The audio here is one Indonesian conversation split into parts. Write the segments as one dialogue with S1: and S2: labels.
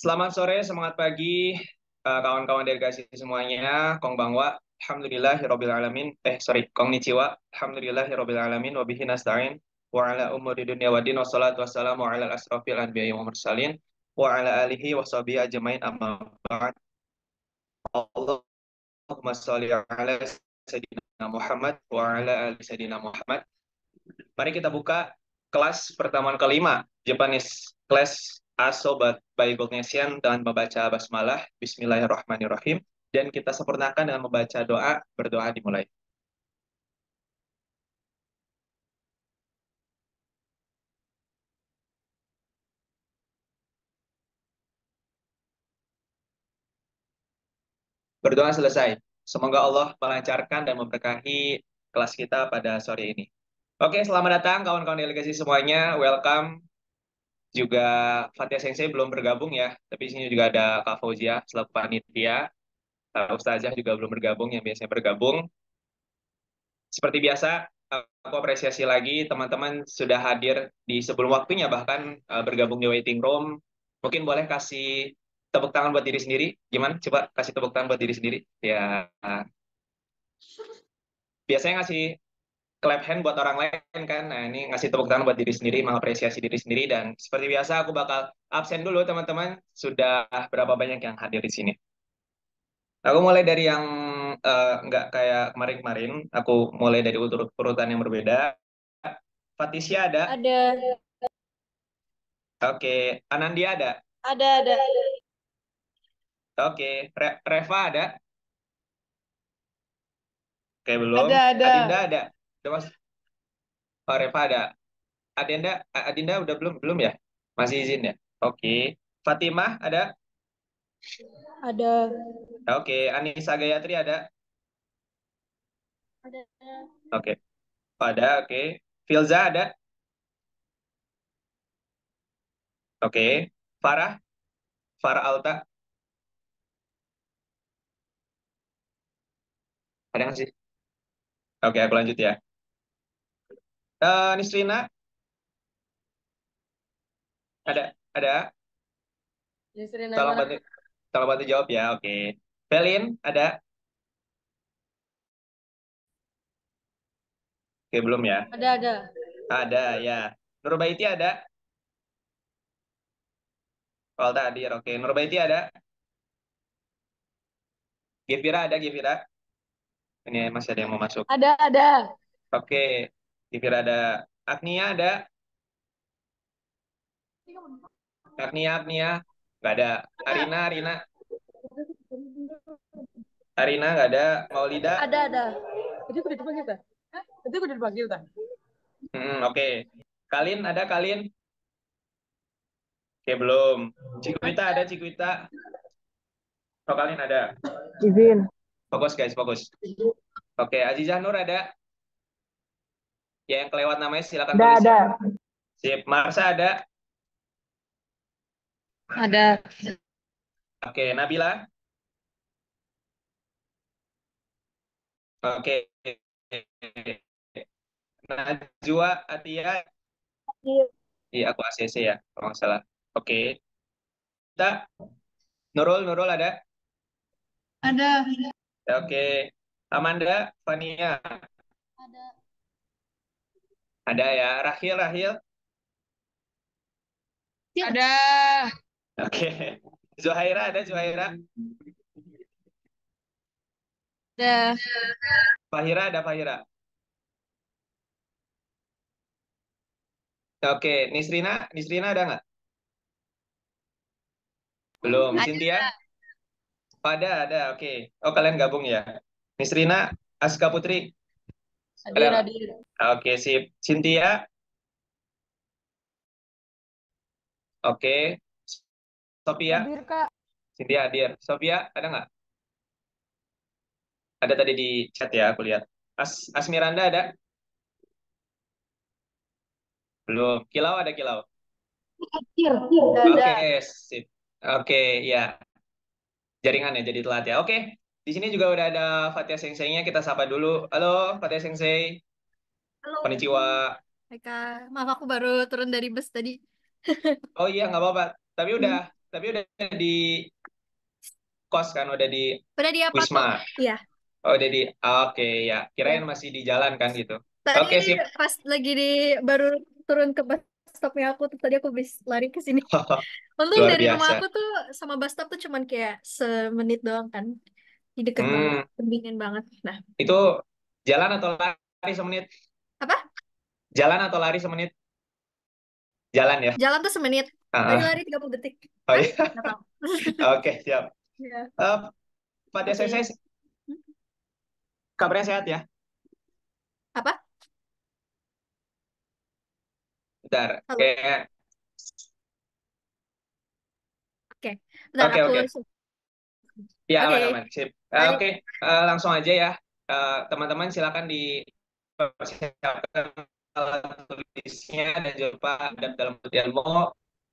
S1: Selamat sore, semangat pagi eh, kawan-kawan uh, delegasi semuanya. Kong Bangwa, Alhamdulillahirabbil alamin. Eh sorry, alhamdulillah Alhamdulillahirabbil alamin wa bihi nasta'in wa ala umuri dunya wa din wassalatu wassalamu ala asrofil anbiya'i wa mursalin wa ala alihi wa sahbihi ajmain amma ba'd. Allahumma sholli ala sayyidina Muhammad wa ala ali sayyidina Muhammad. Mari kita buka kelas pertemuan kelima Japanese Class Asobat by Cognesian dengan membaca basmalah Bismillahirrahmanirrahim dan kita sempurnakan dengan membaca doa berdoa dimulai. Berdoa selesai. Semoga Allah melancarkan dan memberkahi kelas kita pada sore ini. Oke, selamat datang kawan-kawan delegasi semuanya. Welcome. Juga Fatia Sensei belum bergabung ya, tapi di sini juga ada Kak Fauzia selaku panitia. Ustazah juga belum bergabung yang biasanya bergabung. Seperti biasa, aku apresiasi lagi teman-teman sudah hadir di sebelum waktunya bahkan eh, bergabung di waiting room. Mungkin boleh kasih tepuk tangan buat diri sendiri. Gimana? Coba kasih tepuk tangan buat diri sendiri. Ya. Biasanya ngasih clap hand buat orang lain kan. Nah, ini ngasih tepuk tangan buat diri sendiri, mengapresiasi diri sendiri dan seperti biasa aku bakal absen dulu teman-teman. Sudah berapa banyak yang hadir di sini? Aku mulai dari yang eh, nggak uh, kayak kemarin-kemarin, aku mulai dari urutan yang berbeda. Fatisya ada? Ada. Oke, okay. Anandia ada?
S2: Ada, ada. Oke,
S1: okay. Re Reva ada? Oke, belum. Ada, ada. Adinda ada? Udah mas? Oh, Reva ada. Adinda, Adinda udah belum belum ya? Masih izin ya? Oke. Okay. Fatimah ada? Ada. Oke, okay. Anissa Gayatri ada? Ada. Oke. Okay. Ada, oke. Okay. Filza ada? Oke. Okay. Farah? Farah Alta? Ada nggak sih? Oke, okay, aku lanjut ya. Uh, eh, Nisrina? Ada? Ada?
S2: Nisrina tolong bantu,
S1: tolong bantu jawab ya, oke. Okay. Belin, ada? Oke, okay, belum ya? Ada, ada. Ada, ya. Nurbaiti ada? kalau Walda hadir, oke. Okay. Nurbaiti ada? Gevira ada, Gevira? Ini masih ada yang mau masuk. Ada, ada. Oke, okay. Dikira ada Agnia ada? Agnia, Agnia. Nggak ada. Arina, Arina. Arina nggak ada. Maulida? Ada,
S2: ada. Itu udah dipanggil, tak? Itu udah dipanggil, tak?
S1: Hmm, Oke. Okay. Kalin, ada Kalin? Oke, okay, belum. Cikuita ada, Cikuita. Oh, Kalin ada. Izin. Fokus, guys, fokus. Oke, okay, Azizah Nur ada? Ya, yang kelewat namanya silakan tulis. ada. Sip, Marsa ada? Ada. Oke, Nabila? Oke. Najwa Atia? Iya, aku ACC ya, kalau nggak salah. Oke. Kita Nurul, Nurul ada? Ada. Oke. Amanda, Fania? Ada. Ada ya, Rahil, Rahil. Ya. Ada. Oke. Okay. Zuhaira ada Zuhaira? Ada. Fahira ada Fahira. Oke, okay. Nisrina, Nisrina ada nggak? Belum. Ada. Cynthia? Ada, ada. Oke. Okay. Oh, kalian gabung ya. Nisrina, Aska Putri.
S2: Hadir, hadir.
S1: Oke, sip. Cynthia? Oke. Sophia? Hadir, Kak. Cynthia hadir. Sophia, ada nggak? Ada tadi di chat ya, aku lihat. As Asmiranda ada? Belum. Kilau ada kilau? Hadir,
S2: hadir. Oke,
S1: sip. Oke, ya. Jaringannya jadi telat ya. Oke, di sini juga udah ada Fatia Sensei-nya, kita sapa dulu. Halo Fatia Sensei.
S3: Halo. Konnichiwa. Kak, maaf aku baru turun dari bus tadi.
S1: oh iya, nggak apa-apa. Tapi udah, hmm. tapi udah di kos kan, udah di
S3: Udah di apa? Wisma. Iya.
S1: Oh, udah di. Oh, Oke, okay, ya. Kirain iya. masih di jalan kan gitu. Tadi Oke, okay, sip.
S3: pas lagi di baru turun ke bus stopnya aku tuh tadi aku bis lari ke
S1: sini.
S3: Untung dari biasa. rumah aku tuh sama bus stop tuh cuman kayak semenit doang kan. Di deket hmm. banget, pembingin banget. Nah,
S1: itu jalan atau lari semenit? apa? Jalan atau lari semenit? Jalan ya.
S3: Jalan tuh semenit, Uh ah. -huh. lari 30 detik.
S1: oh nah, iya. Oke, okay, Oke, siap. pak iya. Eh, pada Hmm, kabarnya sehat ya. Apa? Bentar, oke.
S2: Oke, bentar Oke, aku oke.
S1: Ya, Oke. aman-aman. Sip. Uh, Oke, eh, langsung aja ya. Eh, Teman-teman silakan di alat tulisnya dan jangan dan dalam penelitian mau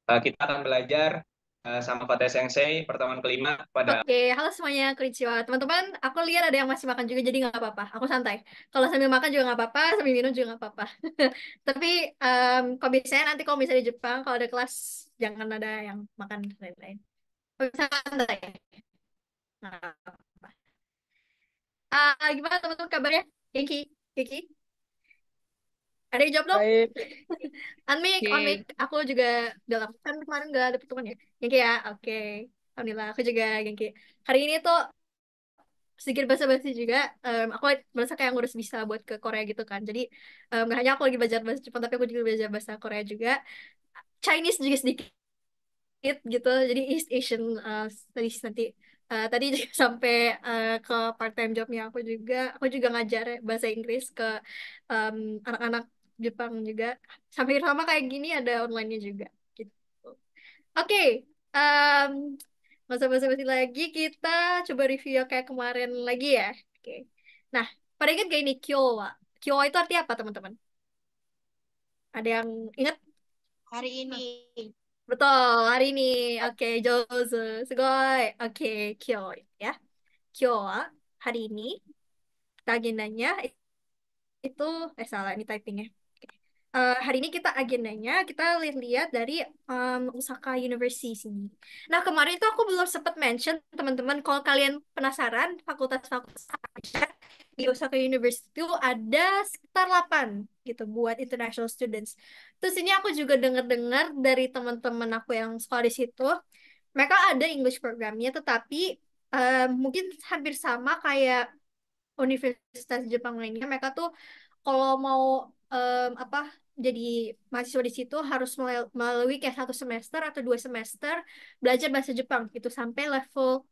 S1: eh, kita akan belajar uh, sama Pak Sensei pertemuan kelima pada
S3: Oke, halo semuanya, konnichiwa. Teman-teman, aku lihat ada yang masih makan juga, jadi nggak apa-apa. Aku santai. Kalau sambil makan juga nggak apa-apa, sambil minum juga nggak apa-apa. Tapi um, kalau biasanya nanti kalau misalnya di Jepang, kalau ada kelas, jangan ada yang makan lain-lain. Kalau bisa santai. Nah, uh, gimana teman-teman kabarnya? Kiki, Kiki. Ada yang jawab dong? unmic, okay. Aku juga dalam kan kemarin gak ada pertemuan ya. Kiki ya, oke. Okay. Alhamdulillah, aku juga Kiki. Hari ini tuh sedikit basa-basi juga. Um, aku merasa kayak ngurus bisa buat ke Korea gitu kan. Jadi um, gak hanya aku lagi belajar bahasa Jepang, tapi aku juga belajar bahasa Korea juga. Chinese juga sedikit gitu. Jadi East Asian uh, studies nanti uh, tadi juga sampai uh, ke part time jobnya aku juga aku juga ngajar bahasa Inggris ke um, anak-anak Jepang juga sampai sama kayak gini ada onlinenya juga gitu oke okay, um, nggak usah basa-basi lagi kita coba review yang kayak kemarin lagi ya oke okay. nah pada ingat gak ini kyowa kyowa itu arti apa teman-teman ada yang ingat hari ini betul hari ini oke Josu Segoy. oke kyo ya kyo hari ini kita agendanya itu eh salah ini typingnya uh, hari ini kita agendanya kita lihat-lihat dari um, Osaka University sini. Nah kemarin itu aku belum sempat mention teman-teman kalau kalian penasaran fakultas-fakultas di Osaka University itu ada sekitar 8 gitu buat international students. Terus ini aku juga dengar-dengar dari teman-teman aku yang sekolah di situ, mereka ada English programnya, tetapi uh, mungkin hampir sama kayak Universitas Jepang lainnya. Mereka tuh kalau mau um, apa jadi mahasiswa di situ harus melalui kayak satu semester atau dua semester belajar bahasa Jepang gitu sampai level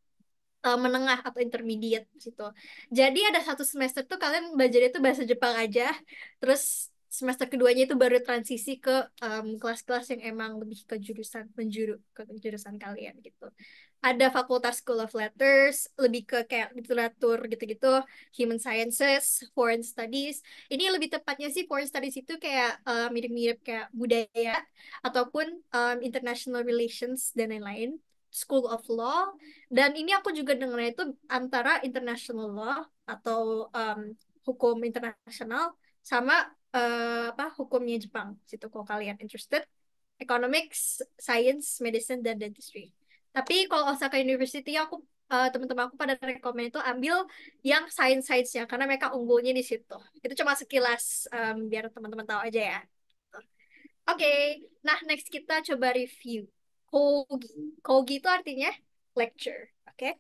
S3: uh, menengah atau intermediate situ. Jadi ada satu semester tuh kalian belajar itu bahasa Jepang aja, terus semester keduanya itu baru transisi ke kelas-kelas um, yang emang lebih ke jurusan penjuru ke jurusan kalian gitu. Ada Fakultas School of Letters, lebih ke kayak literatur gitu-gitu, Human Sciences, Foreign Studies. Ini lebih tepatnya sih Foreign Studies itu kayak eh, mirip-mirip um, kayak budaya ataupun um, international relations dan lain-lain. School of Law dan ini aku juga dengarnya itu antara international law atau um, hukum internasional sama uh, apa hukumnya Jepang situ kalau kalian interested economics science medicine dan dentistry tapi kalau Osaka University aku uh, teman-teman aku pada rekomend itu ambil yang science science ya karena mereka unggulnya di situ itu cuma sekilas um, biar teman-teman tahu aja ya oke okay. nah next kita coba review kogi kogi itu artinya lecture oke okay?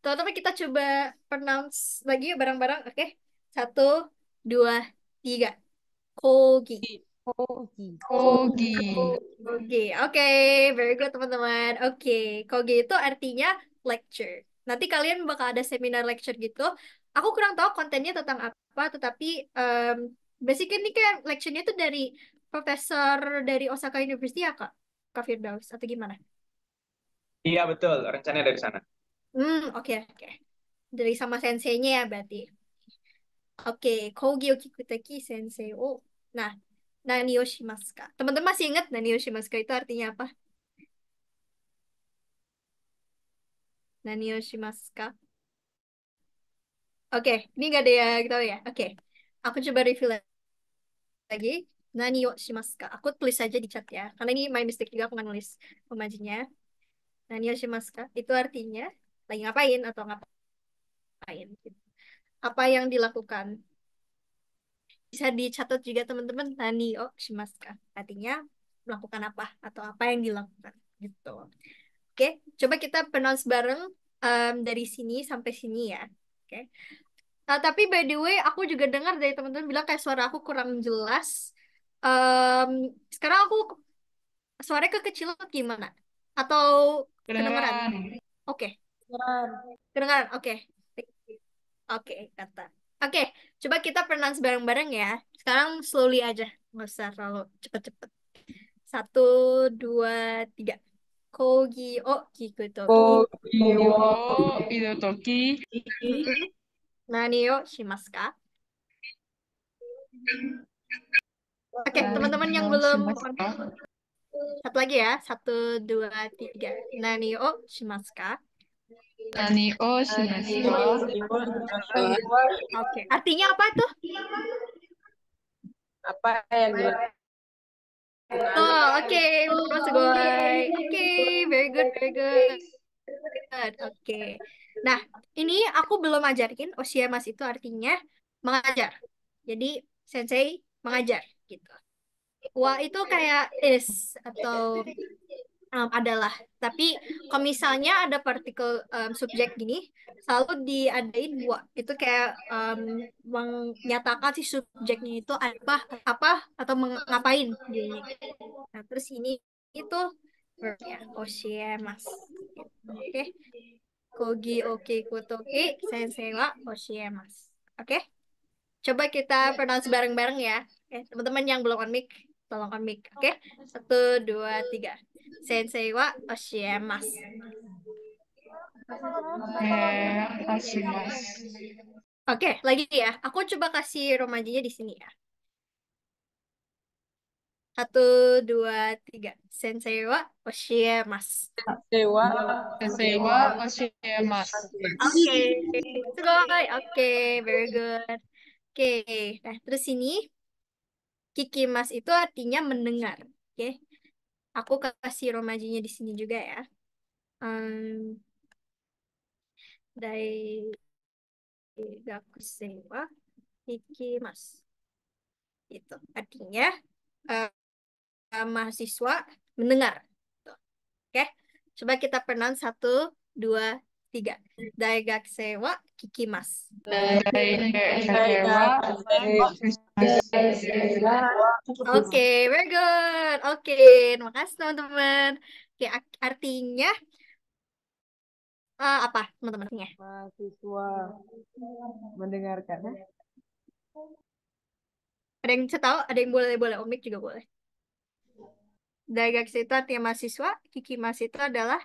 S3: teman-teman kita coba pronounce lagi ya, bareng-bareng oke okay? satu dua tiga Kogi. Kogi. Kogi. Kogi. Oke, okay, very good teman-teman. Oke, okay. Kogi itu artinya lecture. Nanti kalian bakal ada seminar lecture gitu. Aku kurang tahu kontennya tentang apa, tetapi um, basically ini kayak lecture-nya itu dari profesor dari Osaka University ya, Kak? Kak Firdaus, atau gimana?
S1: Iya, betul. Rencananya dari sana.
S3: Hmm, oke, okay, oke. Okay. Dari sama senseinya ya berarti. Oke, o. Nah, nani o shimasu ka? Teman-teman masih ingat nani o shimasu ka itu artinya apa? Nani o shimasu ka? Oke, ini gak ada ya kita ya? Oke, aku coba review lagi. Nani o shimasu ka? Aku tulis aja di chat ya. Karena ini my mistake juga aku gak nulis pemajinya. Nani o shimasu ka? Itu artinya lagi ngapain atau ngapain gitu apa yang dilakukan. Bisa dicatat juga teman-teman nani oh shimasuka Artinya melakukan apa atau apa yang dilakukan gitu. Oke, coba kita pronounce bareng um, dari sini sampai sini ya. Oke. Nah, tapi by the way aku juga dengar dari teman-teman bilang kayak suara aku kurang jelas. Um, sekarang aku suaranya kekecilan gimana? Atau kedengaran? Oke. Kedengaran. Kedengaran. Oke. Okay. Oke, okay, kata. Oke, okay, coba kita pronounce bareng-bareng ya. Sekarang slowly aja, nggak usah terlalu cepet-cepet. Satu, dua, tiga. Kogi o kikutoki. Kogi o ki. Nani o shimasu ka? Oke, okay, teman-teman yang belum satu lagi ya. Satu, dua, tiga. Nani o shimasu ka?
S2: Anio oh, Sinestro. Oh.
S3: Oke. Artinya apa tuh? Apa yang Oh, oke. Okay. Oke, okay. very good, very good.
S2: Oke.
S3: Okay. Nah, ini aku belum ajarin usia mas itu artinya mengajar. Jadi sensei mengajar gitu. Wa itu kayak is atau um, adalah tapi kalau misalnya ada partikel um, subjek gini selalu diadain dua itu kayak um, menyatakan si subjeknya itu apa apa atau mengapain gini. nah terus ini itu verbnya oh, mas oke okay. kogi oke kotoki sensei wa oh, mas oke okay? coba kita pronounce bareng-bareng ya eh, teman-teman yang belum on mic tolong kami, oke okay? satu dua tiga sensei wa oshiemas Oke, okay, lagi ya. Aku coba kasih romajinya di sini ya. Satu, dua, tiga. Sensei wa oshiemas. Sensei wa, sensei wah Oke, okay. oke, okay, very good. Oke, okay. nah terus ini Kiki Mas itu artinya mendengar. Oke. Okay? Aku kasih romajinya di sini juga ya. Um, dari Gakusewa Kiki Mas. Itu artinya uh, mahasiswa mendengar. Oke. Okay? Coba kita pernah satu, dua, Tiga. Daigak sewa kikimas. Oke, okay, very good. Oke, okay. kasih teman-teman. Oke, artinya uh, apa teman-teman? Mahasiswa
S2: mendengarkan. Eh?
S3: Ada yang tahu, ada yang boleh-boleh. Omik juga boleh. Daigak itu artinya mahasiswa. Kikimas itu adalah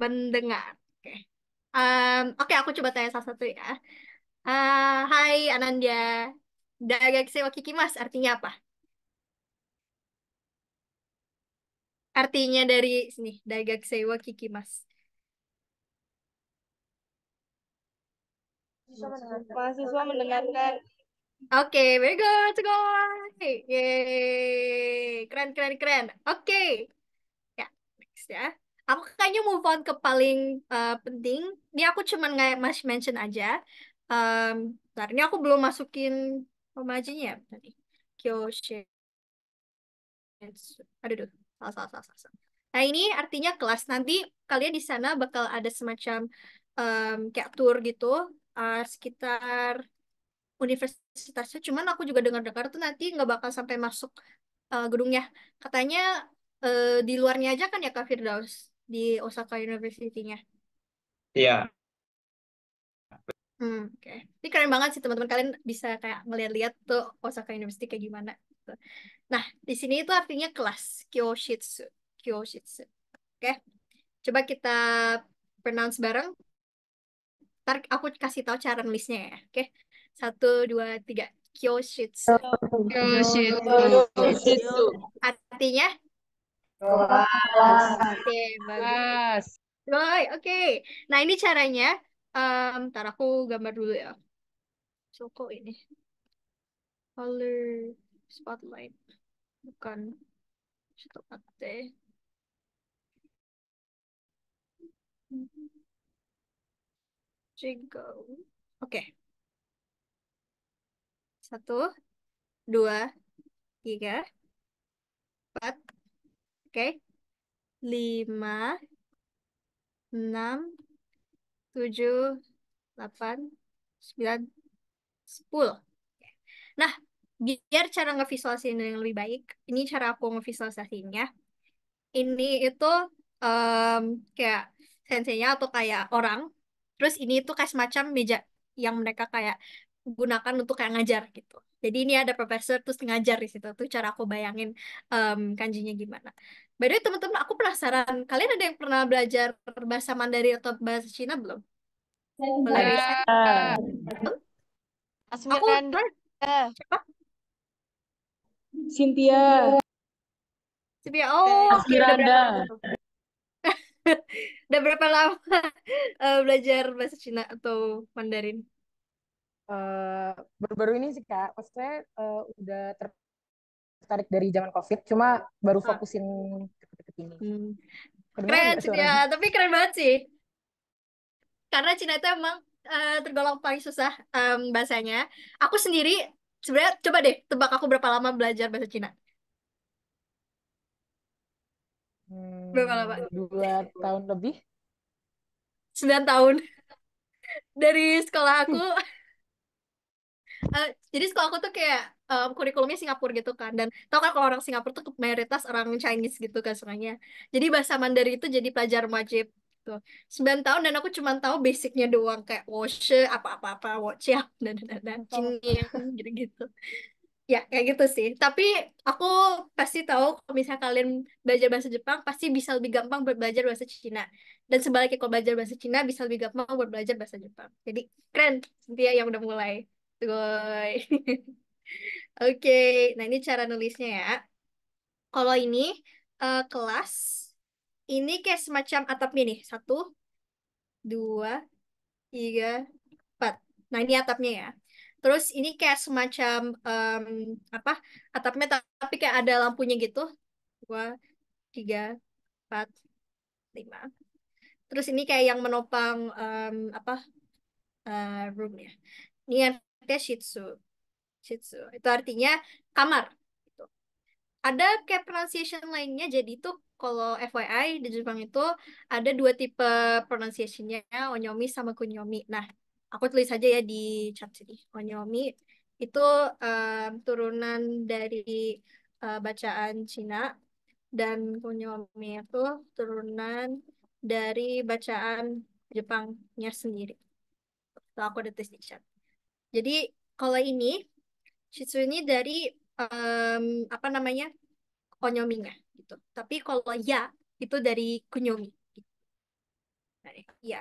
S3: Pendengar. Oke. Um, Oke, aku coba tanya salah satu ya. Uh, hai Ananda, sewa wa kikimas artinya apa? Artinya dari sini, sewa wa kikimas. Mahasiswa mendengarkan. Oke, okay, very good, go. Yay. Keren, keren, keren. Oke. Okay. Ya, next ya aku kayaknya move on ke paling uh, penting ini aku cuman nggak masih mention aja um, ini aku belum masukin pemajunya tadi Kyoshin aduh duh salah salah salah salah nah ini artinya kelas nanti kalian di sana bakal ada semacam um, kayak tour gitu uh, sekitar universitasnya cuman aku juga dengar-dengar tuh nanti nggak bakal sampai masuk uh, gedungnya katanya di luarnya aja kan ya Kak Firdaus di Osaka University-nya. Iya. Hmm, oke. Okay. Ini keren banget sih teman-teman kalian bisa kayak ngeliat-liat tuh Osaka University kayak gimana. Gitu. Nah, di sini itu artinya kelas Kyoshitsu. Kyoshitsu. Oke. Okay. Coba kita pronounce bareng. Ntar aku kasih tahu cara nulisnya ya. Oke. Okay. Satu, dua, tiga. Kyoshitsu. Kyoshitsu. Artinya Kelas. Oke, bagus. Oke. Okay. Nah, ini caranya. Um, ntar aku gambar dulu ya. Coko ini. Color spotlight. Bukan. Cepat deh. Jingle. Oke. Okay. Satu, dua, tiga, empat, Oke. Lima, enam, tujuh, delapan, sembilan, sepuluh. Nah, biar cara ngevisualisasiin yang lebih baik, ini cara aku ngevisualisasiinnya. Ini itu um, kayak sensenya atau kayak orang. Terus ini itu kayak semacam meja yang mereka kayak gunakan untuk kayak ngajar gitu. Jadi ini ada profesor terus ngajar di situ. Tuh cara aku bayangin um, kanjinya gimana. By the way teman-teman, aku penasaran. Kalian ada yang pernah belajar bahasa Mandarin atau bahasa Cina belum? Belajar. aku siapa?
S2: Cynthia.
S3: Cynthia. Oh, eh, Asmiranda. Udah berapa lama uh, belajar bahasa Cina atau Mandarin? Eh, baru-baru uh, ini sih kak, maksudnya uh, udah
S2: tertarik dari zaman covid, cuma baru ah. fokusin deket-deket
S3: ini. Hmm. Keren sih ya, tapi keren banget sih. Karena Cina itu emang uh, tergolong paling susah um, bahasanya. Aku sendiri sebenarnya coba deh tebak aku berapa lama belajar bahasa Cina. Hmm, berapa lama? Dua tahun lebih. Sembilan tahun. Dari sekolah aku hmm. Eh, jadi sekolah aku tuh kayak um, kurikulumnya Singapura gitu kan dan tau kan kalau orang Singapura tuh mayoritas orang Chinese gitu kan sebenarnya jadi bahasa Mandarin itu jadi pelajar wajib tuh sembilan tahun dan aku cuma tahu basicnya doang kayak wash apa apa apa ya dan dan oh. dan gitu gitu ya kayak gitu sih tapi aku pasti tahu kalau misalnya kalian belajar bahasa Jepang pasti bisa lebih gampang buat belajar bahasa Cina dan sebaliknya kalau belajar bahasa Cina bisa lebih gampang buat belajar bahasa Jepang jadi keren dia yang udah mulai Boy. Oke, okay. nah ini cara nulisnya ya. Kalau ini uh, kelas, ini kayak semacam atapnya nih. Satu, dua, tiga, empat. Nah ini atapnya ya. Terus ini kayak semacam um, apa? Atapnya tapi kayak ada lampunya gitu. Dua, tiga, empat, lima. Terus ini kayak yang menopang um, apa uh, roomnya. Ini yang artinya shitsu. Shitsu Itu artinya kamar. Gitu. Ada kayak pronunciation lainnya, jadi itu kalau FYI di Jepang itu ada dua tipe pronunciationnya, onyomi sama kunyomi. Nah, aku tulis aja ya di chat sini. Onyomi itu um, turunan dari uh, bacaan Cina dan kunyomi itu turunan dari bacaan Jepangnya sendiri. So aku udah tulis di chat. Jadi kalau ini Shitsu ini dari um, apa namanya Onyominya gitu. Tapi kalau ya itu dari Kunyomi. Gitu. Nah, ya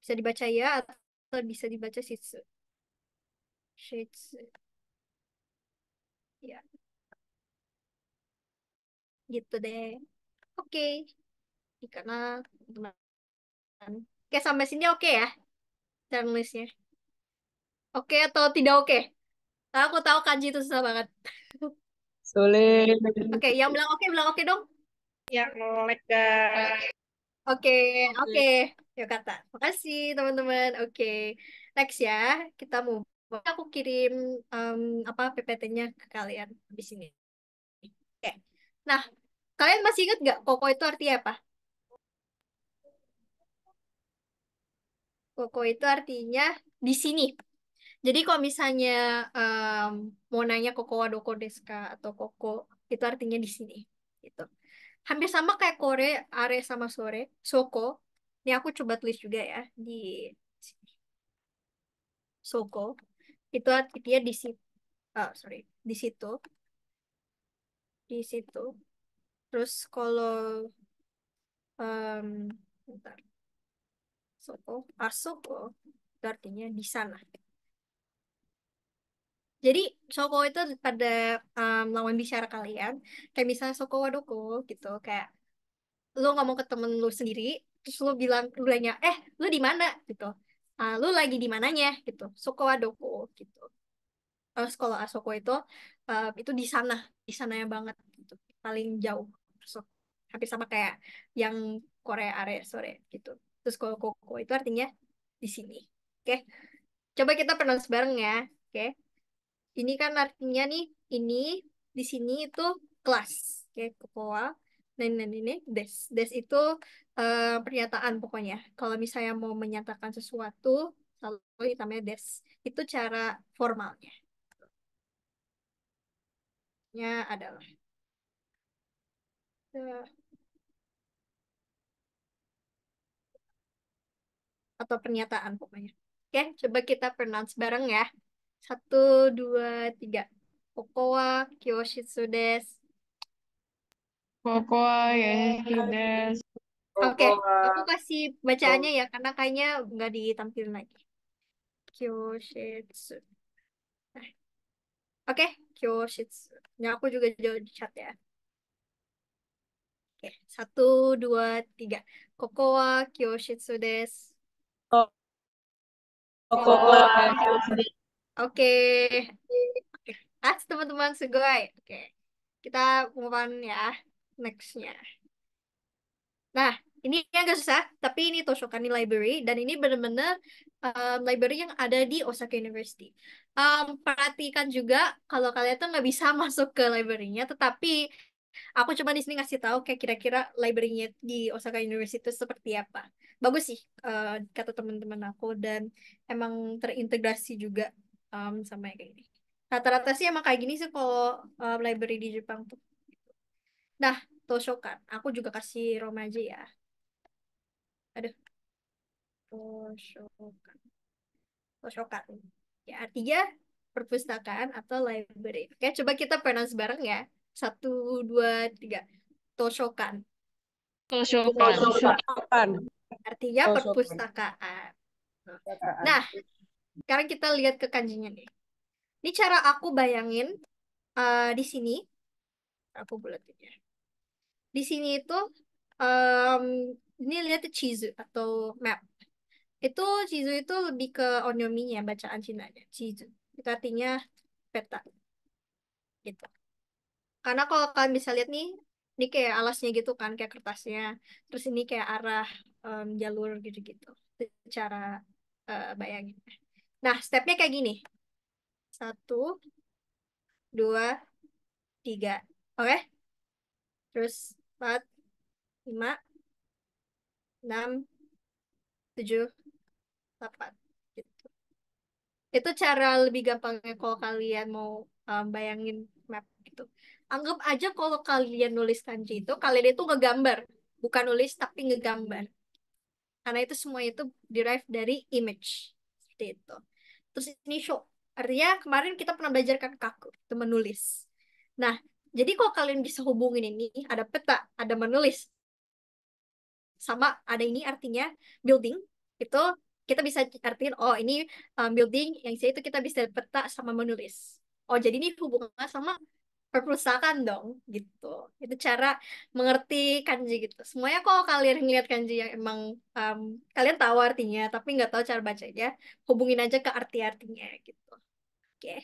S3: bisa dibaca ya atau bisa dibaca Shitsu. Shitsu. Ya. Gitu deh. Oke. Okay. Karena teman-teman. Oke, sampai sini oke okay ya dan listnya. Oke okay atau tidak oke? Okay? Aku tahu kanji itu susah banget.
S2: Sulit. Oke, okay, yang bilang
S3: oke okay, bilang oke okay dong. Yang mereka Oke, oke. Yuk kata. Makasih teman-teman. Oke. Okay. Next ya, kita mau aku kirim um, apa PPT-nya ke kalian habis ini. Oke. Okay. Nah, kalian masih ingat nggak koko itu artinya apa? Koko itu artinya di sini. Jadi kalau misalnya um, mau nanya Koko Wadoko Deska atau Koko itu artinya di sini. Gitu. Hampir sama kayak Kore, Are sama Sore, Soko. Ini aku coba tulis juga ya di sini. Soko itu artinya di situ. Oh, eh, sorry, di situ. Di situ. Terus kalau um, Soko, Arsoko, itu artinya di sana. Jadi Soko itu pada um, lawan bicara kalian, kayak misalnya Soko Wadoko gitu, kayak lu ngomong ke temen lu sendiri, terus lu bilang, lu nanya, eh lu di mana gitu, uh, lu lagi di mananya gitu, Soko Wadoko gitu. Terus sekolah Asoko itu, uh, itu di sana, di sananya banget gitu, paling jauh. So, hampir sama kayak yang Korea area sore gitu. Terus kalau koko itu artinya di sini. Oke. Okay. Coba kita pronounce bareng ya. Oke. Okay. Ini kan artinya nih ini di sini itu kelas. Oke, okay. kokoa. Nah, ini ini des. Des itu uh, pernyataan pokoknya. Kalau misalnya mau menyatakan sesuatu, selalu namanya des. Itu cara formalnya. Nya adalah. Uh, atau pernyataan pokoknya. Oke, coba kita pronounce bareng ya. Satu, dua, tiga. Kokowa Kyoshitsu desu. Kokowa Kyoshitsu desu. Oke, okay. aku kasih bacaannya ya, karena kayaknya nggak ditampilin lagi. Kyoshitsu. Eh. Oke, okay. Kyoshitsu. Nah, aku juga jauh di chat ya. Oke, okay. satu, dua, tiga. Kokowa Kyoshitsu desu. Oke, Oke. Oke. Ah, teman-teman segoy. Oke. Okay. Kita pengumuman ya nextnya. Nah, ini yang agak susah, tapi ini Toshokani Library, dan ini benar-benar um, library yang ada di Osaka University. Um, perhatikan juga, kalau kalian tuh nggak bisa masuk ke library-nya, tetapi Aku cuma di sini ngasih tahu kayak kira-kira library-nya di Osaka University itu seperti apa. Bagus sih uh, kata teman-teman aku dan emang terintegrasi juga um, sama kayak gini. Rata-rata sih emang kayak gini sih kalau um, library di Jepang tuh. Nah, Toshokan. Aku juga kasih Roma aja ya. Aduh. Toshokan. Toshokan. Ya, artinya perpustakaan atau library. Oke, coba kita pronounce bareng ya. Satu, dua, tiga. Toshokan. Toshokan. Toshokan. Artinya Toshokan. perpustakaan. Nah, sekarang kita lihat ke kanjinya nih. Ini cara aku bayangin uh, di sini. Aku boleh bulatinnya. Di sini itu um, ini lihat cizu atau map. Itu cizu itu lebih ke onyominya bacaan Cinanya. Chizu. Itu artinya peta. Gitu karena kalau kalian bisa lihat nih ini kayak alasnya gitu kan kayak kertasnya terus ini kayak arah um, jalur gitu-gitu secara uh, eh, bayangin nah stepnya kayak gini satu dua tiga oke okay? terus empat lima enam tujuh delapan gitu itu cara lebih gampangnya kalau kalian mau um, bayangin map gitu anggap aja kalau kalian nulis kanji itu kalian itu ngegambar bukan nulis tapi ngegambar karena itu semua itu derived dari image seperti itu terus ini show artinya kemarin kita pernah belajar kan kaku itu menulis nah jadi kalau kalian bisa hubungin ini ada peta ada menulis sama ada ini artinya building itu kita bisa artiin oh ini eh, building yang saya itu kita bisa peta sama menulis oh jadi ini hubungannya sama perpustakaan dong gitu itu cara mengerti kanji gitu semuanya kok kalian ngeliat kanji yang emang um, kalian tahu artinya tapi nggak tahu cara bacanya hubungin aja ke arti artinya gitu oke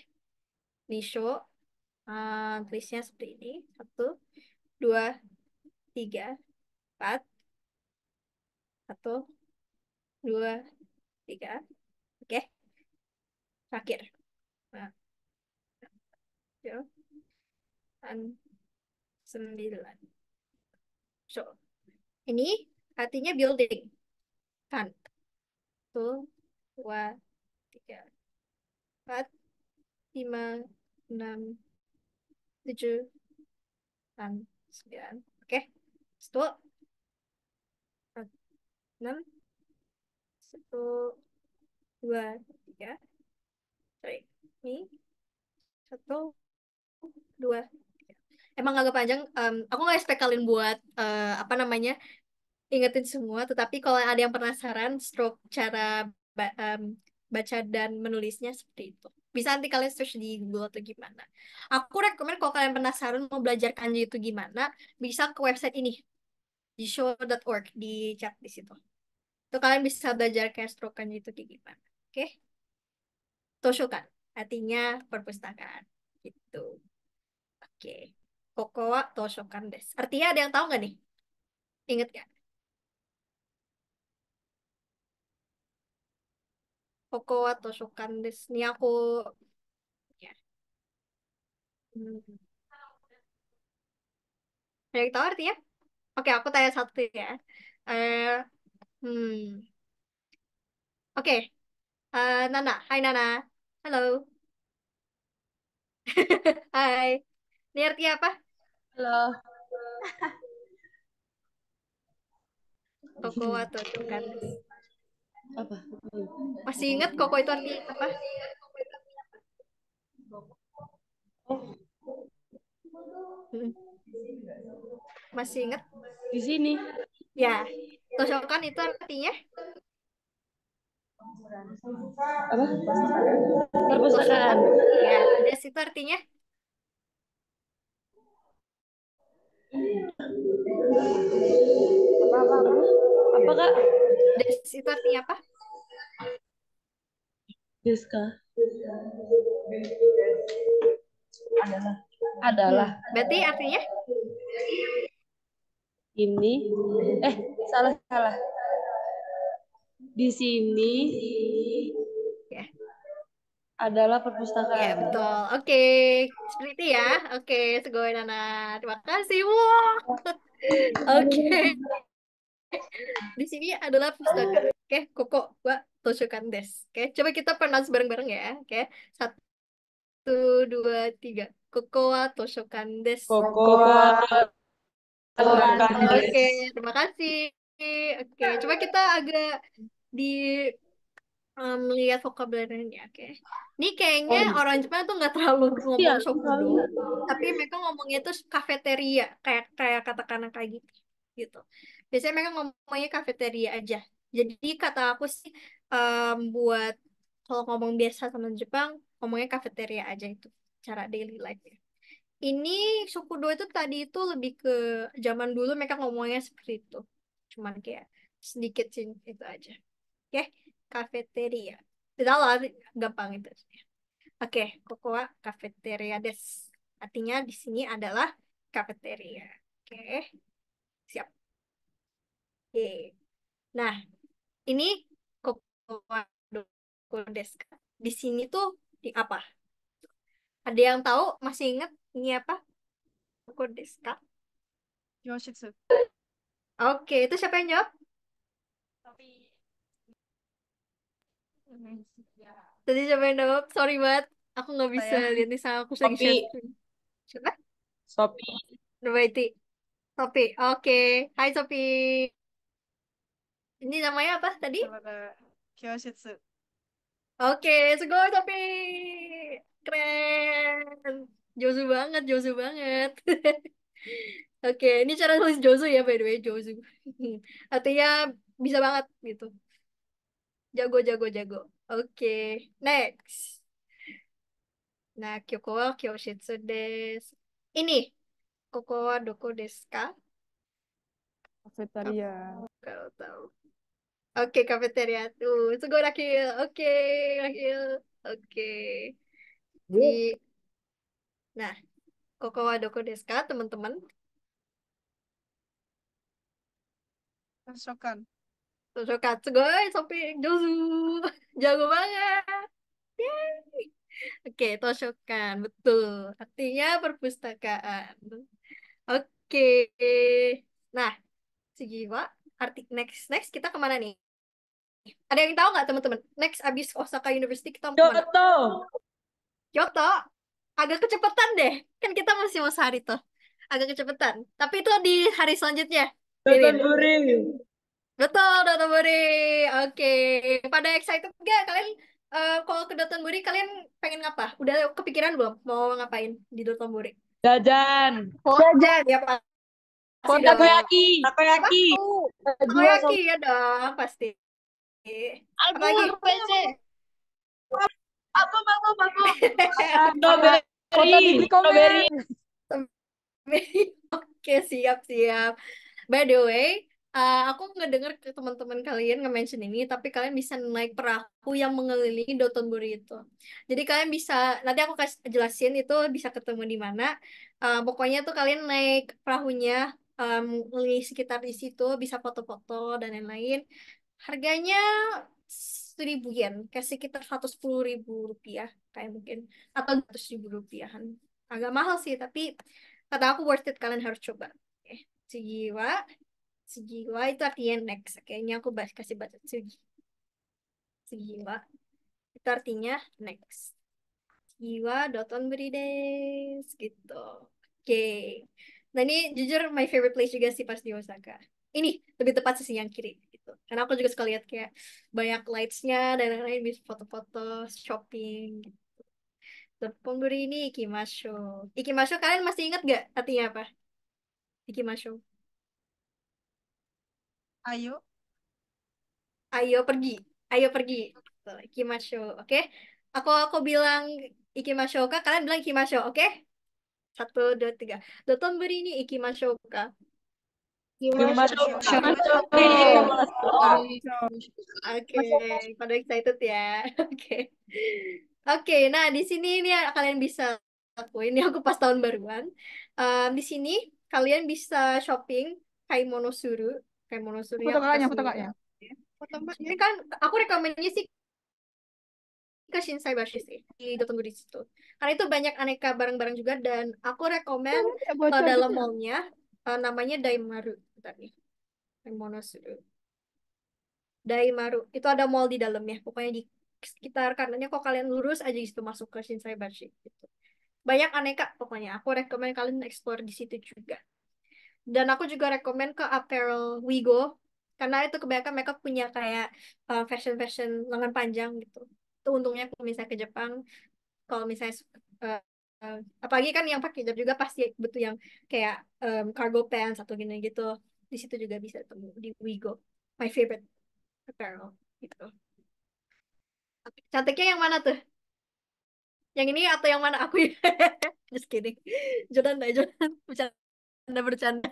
S3: nisho uh, tulisnya seperti ini satu dua tiga empat satu dua tiga oke akhir nah. Yo. Kan? sembilan. So, ini artinya building. Kan. Satu, dua, tiga, empat, lima, enam, tujuh, delapan, sembilan. Oke. Satu, enam, satu, dua,
S2: tiga, sorry,
S3: ini, satu, dua, emang agak panjang um, aku nggak expect kalian buat uh, apa namanya ingetin semua tetapi kalau ada yang penasaran stroke cara ba um, baca dan menulisnya seperti itu bisa nanti kalian search di Google atau gimana. Aku rekomend kalau kalian penasaran mau belajar kanji itu gimana, bisa ke website ini di show.org di chat di situ. Tuh kalian bisa belajar kayak stroke kanji itu kayak gimana. Oke? Okay? Toshokan, artinya perpustakaan gitu. Oke. Okay. Kokowa Toshokan des. Artinya ada yang tahu nggak nih? Ingat nggak? Kokowa Toshokan des. Ini aku... Ya. Hmm. Ada yang tahu artinya? Oke, aku tanya satu ya. Eh, hmm. Oke. Uh, Nana. Hai, Nana. Halo. Hai. Ini artinya apa? Halo. Koko atau kan.
S2: Apa? Masih ingat koko itu artinya apa?
S3: Oh. Masih ingat? Di sini. Ya. Tosokan itu artinya?
S2: Apa? Perpustakaan. Ya,
S3: itu artinya? Apa apa apa? kak? Des itu artinya apa?
S2: Deska. Adalah. Adalah. Hmm. Berarti artinya? Ini. Eh salah salah.
S3: Di sini adalah perpustakaan. Iya, betul. Oke, okay. seperti itu ya. Oke, okay. segoi Nana. Terima kasih. Wow. Oke. Okay. Di sini adalah perpustakaan. Oke, okay. Koko gua Toshokan des. Oke, okay. coba kita pernah bareng-bareng ya. Oke. Okay. Satu, dua, tiga. Koko wa Toshokan des. kokoa
S2: Toshokan des. Oke, okay.
S3: terima kasih. Oke, okay. coba kita agak di melihat um, vocabulary-nya, oke. Okay. Ini kayaknya oh. Iya. orang Jepang tuh nggak terlalu iya, ngomong iya, shokudo, tapi mereka ngomongnya itu kafeteria, kayak kayak katakan kayak gitu. gitu. Biasanya mereka ngomongnya kafeteria aja. Jadi kata aku sih um, buat kalau ngomong biasa sama Jepang, ngomongnya kafeteria aja itu cara daily life-nya. Ini shokudo itu tadi itu lebih ke zaman dulu mereka ngomongnya seperti itu. Cuman kayak sedikit sih itu aja. Oke. Okay? Cafeteria. Tidak lah, gampang itu. Oke, Cocoa Cafeteria des. Artinya di sini adalah cafeteria. Oke, siap. Oke. Nah, ini Cocoa des. Di sini tuh di apa? Ada yang tahu masih inget ini apa? Cocoa des Yoshitsu. Oke, itu siapa yang jawab? Tadi siapa yang jawab? Sorry banget, aku nggak oh bisa ya. lihat nih sama aku sedang sharing. Siapa? Sopi. Nubaiti. Sopi. Oke. Hai Sopi. Ini namanya apa tadi? Kyoshitsu. Oke, go Sopi. Keren. Josu banget, Josu banget. Oke, ini cara tulis Josu ya by the way, Josu. Artinya bisa banget gitu jago jago jago oke okay. next nah kyoko wa kyoshitsu desu ini koko wa doko desu ka kafetaria tahu oke okay, kafetaria tuh sugoi rakil oke okay, oke okay. di nah koko wa doko desu ka teman-teman Masukkan guys, sampai Jozu. Jago banget. Oke, Oke, Toshokan. Betul. Artinya perpustakaan. Oke. Nah, Sugiwa, arti next next kita kemana nih? Ada yang tahu nggak teman-teman? Next abis Osaka University kita mau Kyoto. Kemana? Kyoto. Agak kecepatan deh. Kan kita masih mau sehari tuh. Agak kecepatan. Tapi itu di hari selanjutnya. Kyoto Betul, Doton Oke. Pada excited gak kalian eh, kalau ke Doton kalian pengen ngapa? Udah kepikiran belum mau ngapain di Doton
S2: Jajan. Oh, jajan ya Pak.
S3: Pasti Takoyaki. Takoyaki. Takoyaki ya dong pasti.
S2: Apa aku, Aku PC. Aku aku aku. Strawberry. Strawberry.
S3: Oke, siap-siap. By the way, uh, aku ngedenger ke teman-teman kalian nge-mention ini, tapi kalian bisa naik perahu yang mengelilingi Dotonbori itu. Jadi kalian bisa, nanti aku kasih jelasin itu bisa ketemu di mana. Uh, pokoknya tuh kalian naik perahunya, um, sekitar di situ, bisa foto-foto dan lain-lain. Harganya seribu yen, kayak sekitar sepuluh ribu rupiah, kayak mungkin. Atau ratus ribu rupiahan. Agak mahal sih, tapi kata aku worth it, kalian harus coba. Oke, okay. jiwa sejiwa itu artinya next kayaknya aku kasih baca seji sejiwa itu artinya next jiwa on days. gitu oke okay. nah ini jujur my favorite place juga sih pas di Osaka ini lebih tepat sisi yang kiri gitu karena aku juga suka lihat kayak banyak lightsnya dan lain-lain bisa foto-foto shopping gitu Tepung ini iki iki masuk kalian masih ingat gak artinya apa? iki masuk Ayo. Ayo pergi. Ayo pergi. Ikimasho, oke? Okay? Aku aku bilang ikimasho ka, kalian bilang ikimasho, oke? Okay? Satu, dua, tiga. doton ni ini Ikimasho ka. Oke, pada pada excited ya. Oke. Oke, nah di sini ini kalian bisa aku ini aku pas tahun baruan. Um, di sini kalian bisa shopping kaimonosuru kayak monosuri foto kakaknya foto kakaknya foto ini kan aku rekomendasi sih ke Shinsai Bashi sih di tunggu di situ karena itu banyak aneka barang-barang juga dan aku rekomend ke uh, dalam gitu. mallnya uh, namanya Daimaru tadi Monosuru Daimaru itu ada mall di dalamnya pokoknya di sekitar kanannya kok kalian lurus aja gitu masuk ke Shinsai Bashi gitu banyak aneka pokoknya aku rekomend kalian explore di situ juga dan aku juga rekomend ke apparel Wigo karena itu kebanyakan mereka punya kayak uh, eh, fashion fashion lengan panjang gitu itu untungnya kalau misalnya ke Jepang kalau misalnya uh, apalagi kan yang pakai hijab juga pasti butuh yang kayak um, cargo pants atau gini gitu di situ juga bisa temu di Wigo my favorite apparel gitu cantiknya yang mana tuh yang ini atau yang mana aku ya, just kidding Jordan deh Jordan bercanda bercanda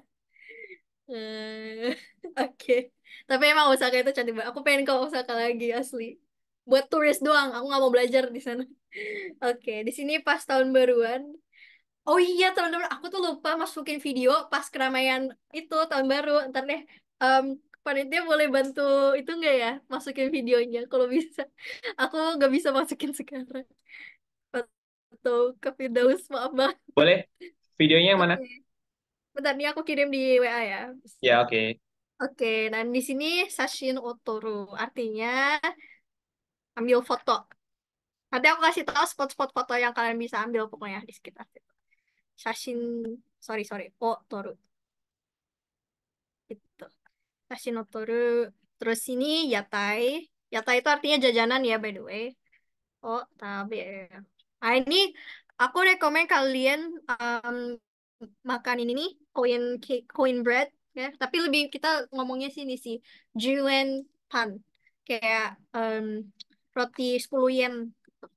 S3: eh, oke okay. tapi emang Osaka itu cantik banget aku pengen ke Osaka lagi asli buat turis doang aku nggak mau belajar di sana oke okay. di sini pas tahun baruan oh iya teman-teman aku tuh lupa masukin video pas keramaian itu tahun baru ntar deh um, panitia boleh bantu itu nggak ya masukin videonya kalau bisa aku nggak bisa masukin sekarang atau ke Firdaus maaf banget
S1: boleh videonya yang mana okay
S3: bentar nih aku kirim di WA ya. Ya, oke. Okay. Oke, okay, dan di sini sashin otoru artinya ambil foto. Nanti aku kasih tahu spot-spot foto yang kalian bisa ambil pokoknya di sekitar situ. Sashin, sorry sorry, otoru. Gitu. Sashin otoru. Terus ini yatai. Yatai itu artinya jajanan ya by the way. Oh, tapi, Nah, ini aku rekomen kalian um, makan ini nih Korean Korean bread ya tapi lebih kita ngomongnya sini sih julian Pan kayak um, roti 10 yen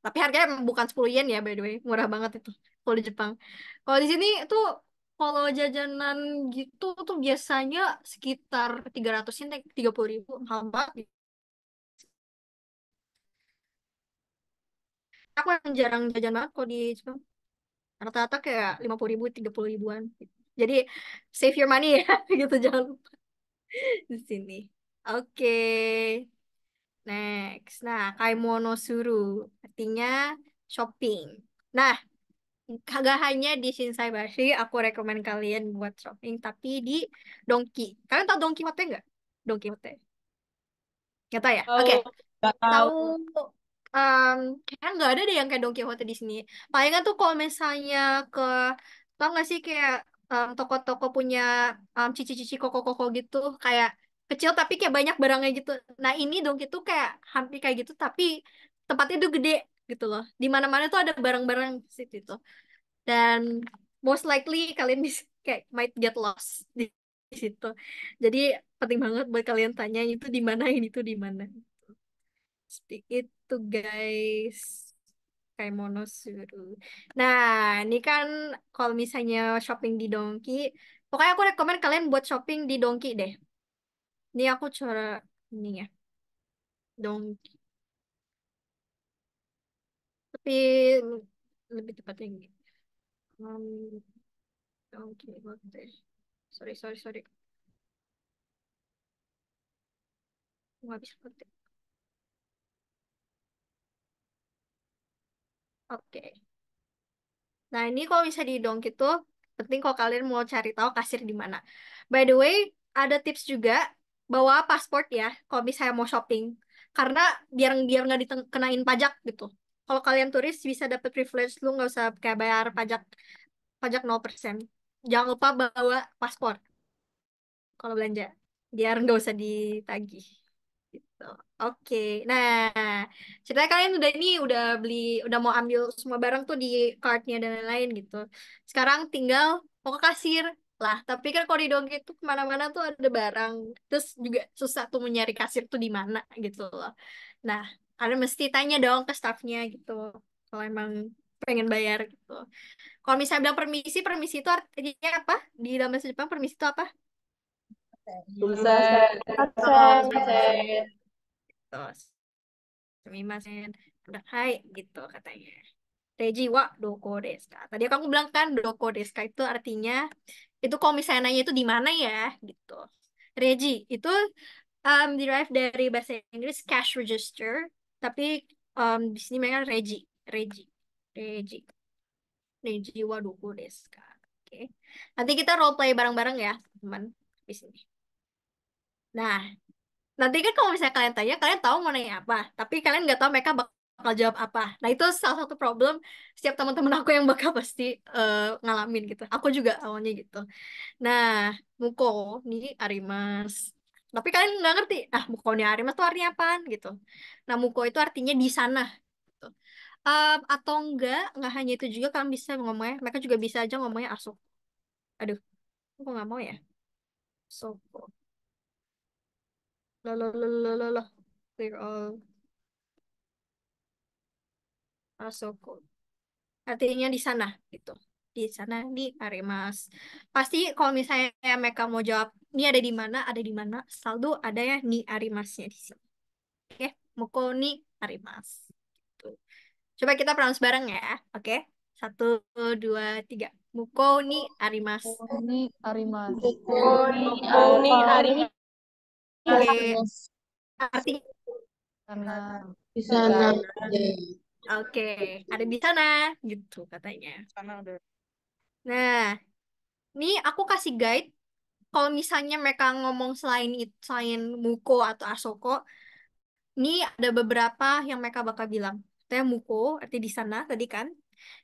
S3: tapi harganya bukan 10 yen ya by the way murah banget itu kalau di Jepang kalau di sini itu kalau jajanan gitu tuh biasanya sekitar 300 yen 30 ribu mahal banget aku yang jarang jajan banget kalau di Jepang rata-rata kayak 50 ribu 30 ribuan gitu. Jadi save your money ya, gitu jangan lupa di sini. Oke. Okay. Next. Nah, kaimono suru artinya shopping. Nah, kagak hanya di Shinsaibashi aku rekomend kalian buat shopping tapi di Donki. Kalian tau Donki Hotel nggak? Donki Hotel. Gak tahu ya? Oke. Okay. Tahu um, kayaknya nggak ada deh yang kayak dongki Hotel di sini. Palingan tuh kalau misalnya ke tau nggak sih kayak toko-toko punya um, cici-cici koko-koko gitu kayak kecil tapi kayak banyak barangnya gitu. Nah ini dong itu kayak hampir kayak gitu tapi tempatnya tuh gede gitu loh. Di mana-mana tuh ada barang-barang di situ itu. Dan most likely kalian bisa kayak might get lost di, di situ. Jadi penting banget buat kalian tanya itu di mana ini tuh di mana. Gitu. itu guys. Kaimonosuru. Nah, ini kan kalau misalnya shopping di Donki, pokoknya aku rekomend kalian buat shopping di Donki deh. Ini aku cara ini ya. Donki. Tapi lebih tepatnya ini. Um, Donki Sorry, sorry, sorry. Nggak bisa kontak. Oke. Nah, ini kalau bisa di dongki tuh penting kalau kalian mau cari tahu kasir di mana. By the way, ada tips juga bawa paspor ya kalau misalnya mau shopping. Karena biar biar nggak dikenain pajak gitu. Kalau kalian turis bisa dapat privilege lu nggak usah kayak bayar pajak pajak 0%. Jangan lupa bawa paspor kalau belanja biar nggak usah ditagih. Oke, nah ceritanya kalian udah ini udah beli, udah mau ambil semua barang tuh di cardnya dan lain-lain gitu. Sekarang tinggal mau ke kasir lah. Tapi kan kalau di kemana-mana tuh ada barang, terus juga susah tuh mencari kasir tuh di mana gitu loh. Nah, kalian mesti tanya dong ke staffnya gitu, kalau emang pengen bayar gitu. Kalau misalnya bilang permisi, permisi itu artinya apa? Di dalam bahasa Jepang permisi itu apa? Sunset. Sunset gitu sumimasen udah hai gitu katanya Teji wa doko deska tadi kamu bilang kan doko deska itu artinya itu kalau misalnya nanya itu di mana ya gitu Reji itu um, derived dari bahasa Inggris cash register tapi um, di sini mereka Reji Reji Reji Reji wa doko deska oke okay. nanti kita role play bareng-bareng ya teman di sini nah Nanti kan kalau misalnya kalian tanya, kalian tahu mau nanya apa, tapi kalian nggak tahu mereka bakal jawab apa. Nah, itu salah satu problem setiap teman-teman aku yang bakal pasti uh, ngalamin gitu. Aku juga awalnya gitu. Nah, Muko, ini Arimas. Tapi kalian nggak ngerti, ah Muko ini Arimas tuh artinya apa gitu. Nah, Muko itu artinya di sana. Gitu. Um, atau enggak, nggak hanya itu juga kalian bisa ngomongnya, mereka juga bisa aja ngomongnya asuk. Ah, Aduh, aku nggak mau ya. Soko lo lo lo lo lo lo We're all are so cool. Artinya di sana gitu. Di sana di arimas Pasti kalau misalnya mereka mau jawab, ini ada di mana, ada di mana, saldo ada ya ni Arimasnya di sini. Oke, Moko ni Arimas. Gitu. Coba kita pronounce bareng ya, oke? Satu, dua, tiga. mukoni Arimas. mukoni Arimas. Mukoni Arimas. Di sana. Oke, ada di sana gitu katanya. Nah, ini aku kasih guide. Kalau misalnya mereka ngomong selain itu, selain Muko atau Asoko, ini ada beberapa yang mereka bakal bilang. Teh Muko, arti di sana tadi kan.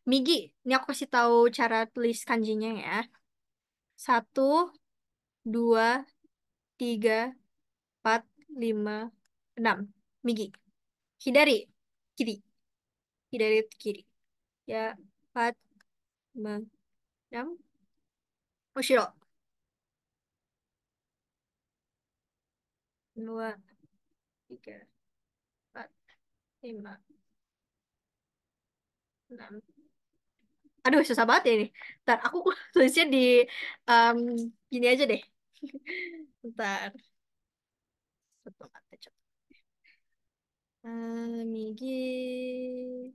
S3: Migi, ini aku kasih tahu cara tulis kanjinya ya. Satu, dua, tiga, 4, 5, 6. Migi. Hidari. Kiri. Hidari kiri. Ya, 4, 5, 6. Oshiro. 2,
S2: 3, 4, 5,
S1: 6.
S3: Aduh, susah banget ya ini. Bentar, aku tulisnya di um, gini aja deh. Ntar. ちょっと待って、ちょっと。Uh, 右、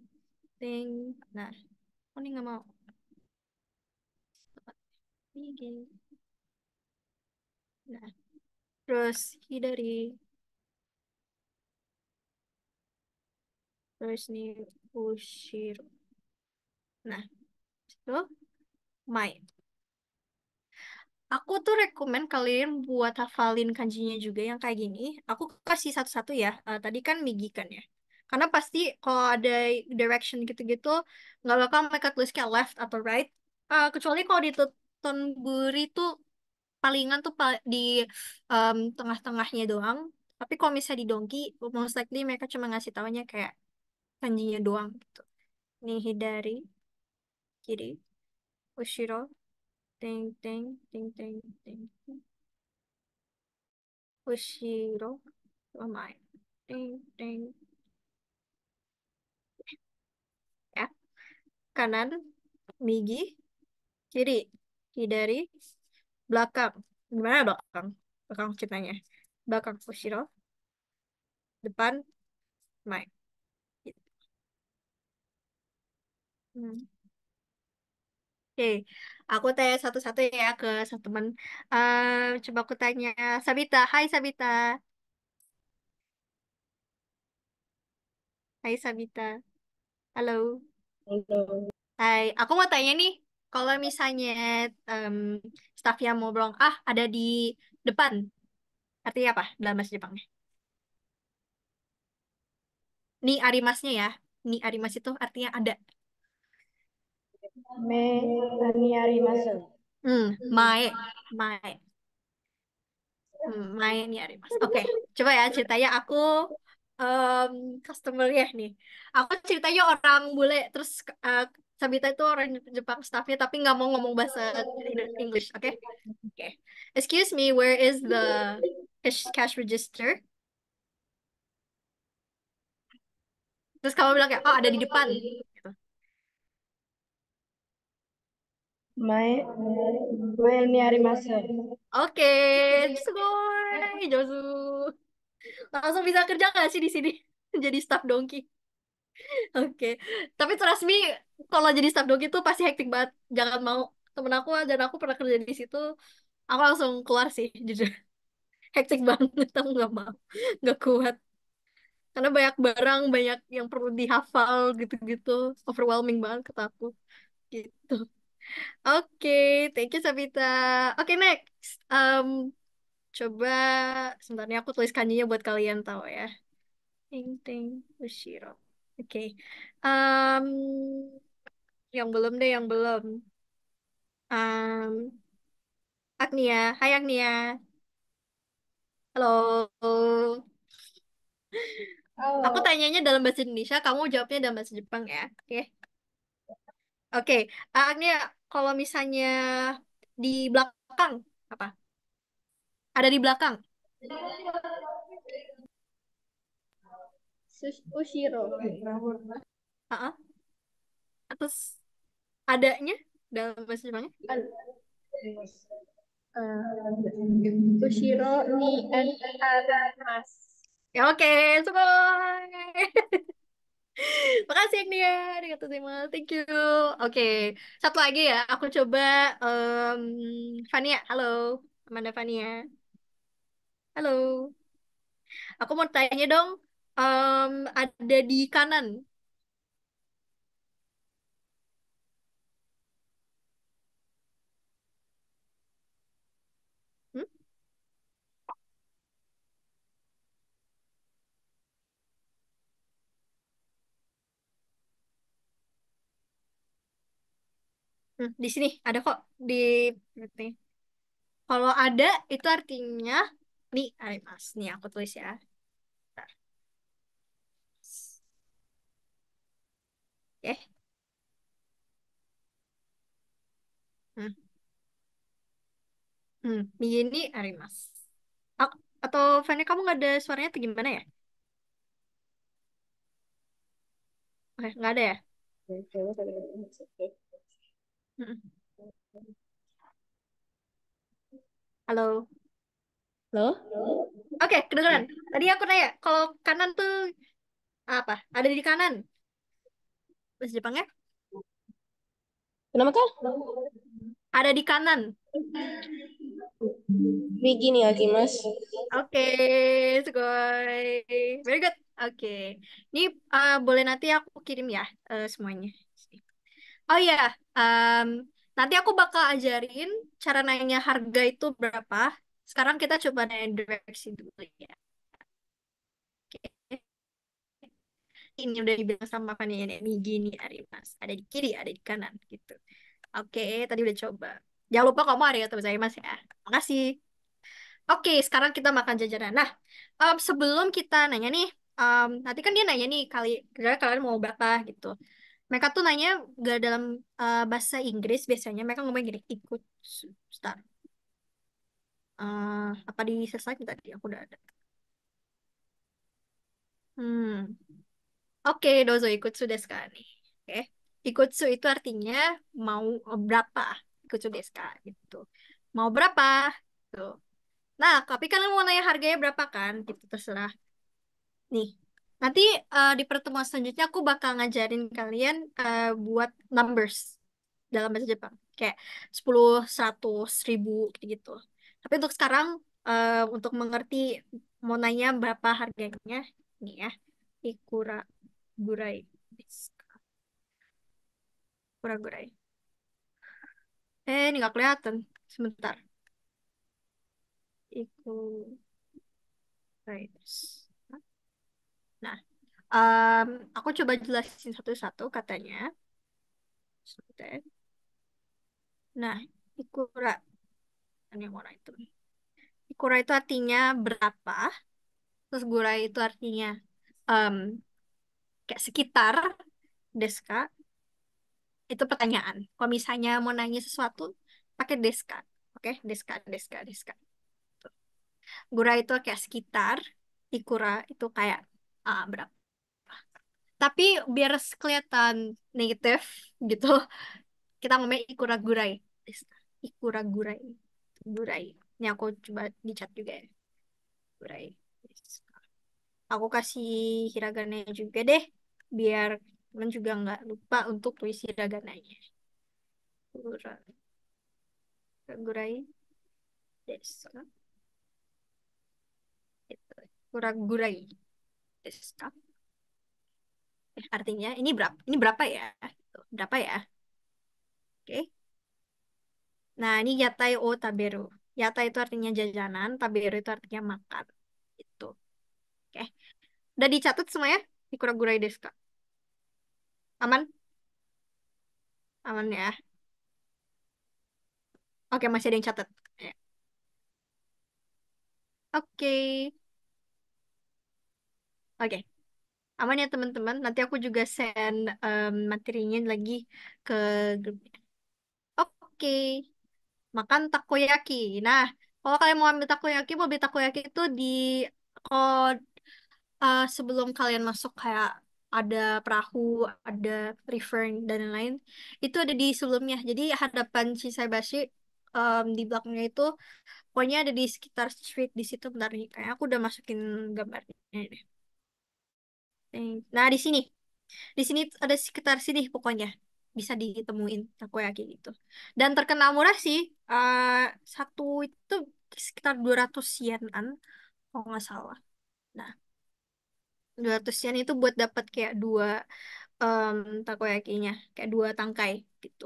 S3: ring, nah, oh ini nggak mau. Migi. Nah, terus hindari. Terus nih, ushiro. Nah, itu, mai. Aku tuh rekomend kalian buat hafalin kanjinya juga yang kayak gini. Aku kasih satu-satu ya. Uh, tadi kan Migi kan ya. Karena pasti kalau ada direction gitu-gitu, nggak bakal mereka tulis kayak left atau right. Uh, kecuali kalau di Tonburi tuh palingan tuh pal di um, tengah-tengahnya doang. Tapi kalau misalnya di Dongki, most likely mereka cuma ngasih tahunya kayak kanjinya doang gitu. Nih hidari, kiri, ushiro, ting, ting, ting, ting, ting. Ushiro, my. Ting, ting. Ya. Kanan, migi, kiri, hidari, belakang. Gimana belakang? Belakang ceritanya. Belakang Ushiro. Depan, Mai. Hmm. Oke. Okay. Aku tanya satu-satu ya ke satu teman. Uh, coba aku tanya Sabita. Hai Sabita. Hai Sabita. Halo. Halo. Hai, aku mau tanya nih, kalau misalnya um, staff yang mau bilang, ah ada di depan, artinya apa dalam bahasa Jepangnya? Ni arimasnya ya. Ni arimas itu artinya ada hmm, mae ya hmm, Rimas. Oke, okay. coba ya ceritanya aku um, customer ya nih. Aku ceritanya orang bule, terus uh, Sabita itu orang Jepang staffnya tapi nggak mau ngomong bahasa English, oke? Okay? Oke. Okay. Excuse me, where is the cash, cash register? Terus kamu bilang kayak, oh ada di depan. My gue ini masa. Oke, okay. sugoi, Josu. Langsung bisa kerja gak sih di sini? jadi staff donki, Oke, okay. tapi trust me, kalau jadi staff donki tuh pasti hektik banget. Jangan mau temen aku dan aku pernah kerja di situ, aku langsung keluar sih, jujur. Hektik banget, aku gak mau, gak kuat. Karena banyak barang, banyak yang perlu dihafal gitu-gitu, overwhelming banget kata aku. Gitu. Oke, thank you Sabita. Oke, next. Um, coba sebentar nih aku tulis kanjinya buat kalian tahu ya. Ting ting Ushiro. Oke. Um, yang belum deh, yang belum. Um, Agnia, hai Agnia. Halo. Aku tanya tanyanya dalam bahasa Indonesia, kamu jawabnya dalam bahasa Jepang ya. Oke. Oke, uh, Agnia, kalau misalnya di belakang apa? Ada di belakang. Ushiro. Uh -uh. Terus adanya dalam bahasa Jepangnya? Uh, Ushiro ni ada mas Ya oke, okay, Makasih Agnia, arigatou Thank you. Oke, okay. satu lagi ya. Aku coba um, Fania. Halo, Amanda Fania. Halo. Aku mau tanya dong, um, ada di kanan Hmm, di sini ada kok di ini. Kalau ada itu artinya nih arimas. Nih aku tulis ya. Bentar. Oke. Hmm. Hmm, ini arimas. atau Fanny kamu nggak ada suaranya atau gimana ya? Oke, nggak ada ya? Oke, Halo. Halo? Oke, kedengaran. Tadi aku nanya, kalau kanan tuh apa? Ada di kanan. Bahasa Jepangnya? Kenapa kan? Ada di kanan. Begini lagi Mas. Oke, sugoi. Very good. Oke. Ini uh, boleh nanti aku kirim ya uh, semuanya. Oh iya, um, nanti aku bakal ajarin cara nanya harga itu berapa. Sekarang kita coba nanya direksi dulu ya. Oke. Ini udah dibilang sama Fania ini gini Mas. Ada di kiri, ada di kanan gitu. Oke, tadi udah coba. Jangan lupa kamu saya Mas ya. Makasih. Oke, sekarang kita makan jajanan. Nah, um, sebelum kita nanya nih, um, nanti kan dia nanya nih kali kalian mau berapa gitu mereka tuh nanya gak dalam uh, bahasa Inggris biasanya mereka ngomong gini ikut start uh, apa di slide tadi aku udah ada hmm oke okay, dozo ikut sudah sekali oke okay. ikut su itu artinya mau eh, berapa ikut sudah gitu mau berapa tuh nah tapi kalian mau nanya harganya berapa kan gitu terserah nih Nanti uh, di pertemuan selanjutnya aku bakal ngajarin kalian uh, buat numbers dalam bahasa Jepang. Kayak 10, 100, 1000 gitu Tapi untuk sekarang uh, untuk mengerti mau nanya berapa harganya nih ya. Ikura gurai. Ikura gurai. Eh, ini nggak kelihatan. Sebentar. Ikura. Right. Um, aku coba jelasin satu-satu katanya. Nah, ikura. Ini yang warna itu. Ikura itu artinya berapa. Terus gura itu artinya um, kayak sekitar deska. Itu pertanyaan. Kalau misalnya mau nanya sesuatu, pakai deska. Oke, okay? deska, deska, deska. Gura itu kayak sekitar. Ikura itu kayak uh, berapa tapi biar kelihatan negatif gitu kita ngomongnya ikura gurai ikura gurai gurai ini aku coba dicat juga ya gurai aku kasih hiragana juga deh biar kalian juga nggak lupa untuk tulis hiragananya gurai gurai desu itu gurai desu artinya ini berapa ini berapa ya gitu. berapa ya oke okay. nah ini yatai o taberu yata itu artinya jajanan taberu itu artinya makan itu oke okay. udah dicatat semua ya kura desu ka aman aman ya oke okay, masih ada yang catat ya. oke okay. oke Aman ya teman-teman. Nanti aku juga send um, materinya lagi ke grupnya. Oke, makan takoyaki. Nah, kalau kalian mau ambil takoyaki, mau beli takoyaki itu di kod eh, sebelum kalian masuk kayak ada perahu, ada river dan lain-lain. Itu ada di sebelumnya. Jadi hadapan Shisaibashi um, di belakangnya itu pokoknya ada di sekitar street di situ bentar nih. Kayaknya aku udah masukin gambarnya ini. Nah, di sini. Di sini ada sekitar sini pokoknya. Bisa ditemuin takoyaki gitu. Dan terkenal murah sih. Uh, satu itu sekitar 200 an, Kalau nggak salah. Nah, 200 yen itu buat dapat kayak dua um, takoyakinya. Kayak dua tangkai gitu.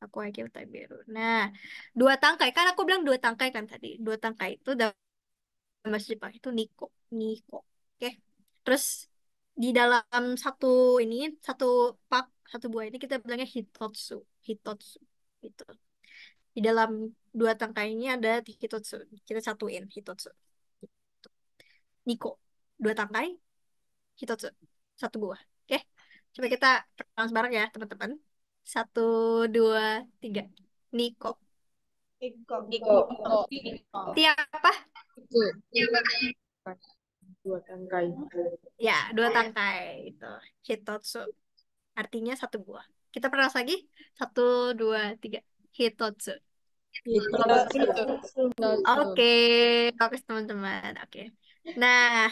S3: Takoyaki biru. Nah, dua tangkai. Kan aku bilang dua tangkai kan tadi. Dua tangkai itu dalam bahasa Jepang itu niko. Niko. Oke. Okay? Terus di dalam satu ini satu pak satu buah ini kita bilangnya hitotsu hitotsu gitu di dalam dua tangkai ini ada hitotsu kita satuin hitotsu niko dua tangkai hitotsu satu buah oke coba kita langsung bareng ya teman-teman satu dua tiga niko
S2: niko niko, niko. niko.
S3: tiapa dua tangkai ya dua tangkai itu hitotsu artinya satu buah kita pernah lagi satu dua tiga hitotsu oke oke teman-teman oke nah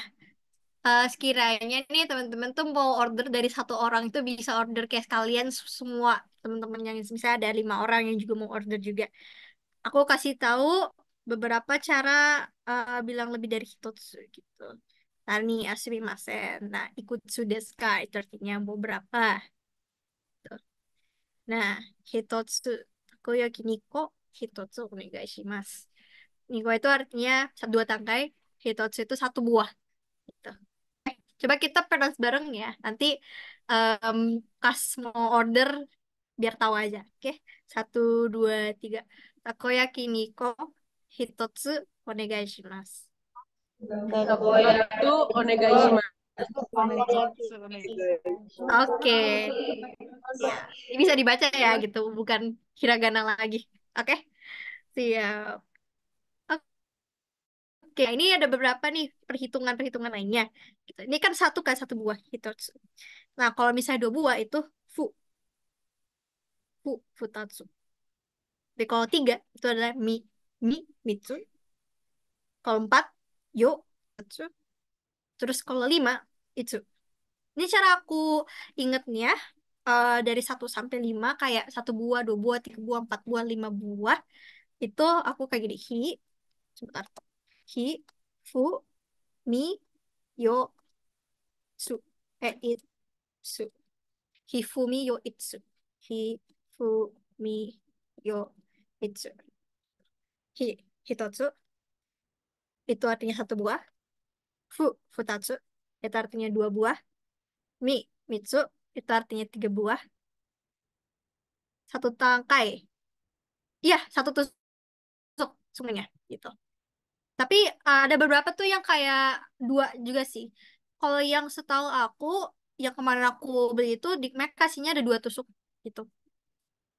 S3: uh, sekiranya nih teman-teman tuh mau order dari satu orang itu bisa order kayak kalian semua teman-teman yang misalnya ada lima orang yang juga mau order juga aku kasih tahu beberapa cara uh, bilang lebih dari hitotsu gitu Tani Masen. Nah, ikut Sudeska itu artinya beberapa. Tuh. Nah, hitotsu koyoki niko hitotsu onegaishimasu. Niko itu artinya satu dua tangkai, hitotsu itu satu buah. Gitu. Coba kita penas bareng ya. Nanti um, kas mau order biar tahu aja. Oke, okay? satu, dua, tiga. Takoyaki niko hitotsu onegaishimasu itu Oke. Ya, ini bisa dibaca ya gitu, bukan hiragana lagi. Oke. Siap. Oke, ini ada beberapa nih perhitungan-perhitungan lainnya. Gitu. Ini kan satu kan satu buah gitu. Nah, kalau misalnya dua buah itu fu. Fu, futatsu. Jadi kalau tiga itu adalah mi, mi, mitsu. Kalau empat yo itu terus kalau lima itu ini cara aku ingetnya uh, dari satu sampai lima kayak satu buah, dua buah, tiga buah, empat buah, lima buah itu aku kayak gini hi sebentar hi fu mi yo su eh it su hi fu mi yo itsu hi fu mi yo itsu hi hitotsu itu artinya satu buah. Fu, futatsu, itu artinya dua buah. Mi, mitsu, itu artinya tiga buah. Satu tangkai. Iya, satu tusuk semuanya gitu. Tapi eh, ada beberapa tuh yang kayak dua juga sih. Kalau yang setahu aku, yang kemarin aku beli itu di Mac kasihnya ada dua tusuk gitu.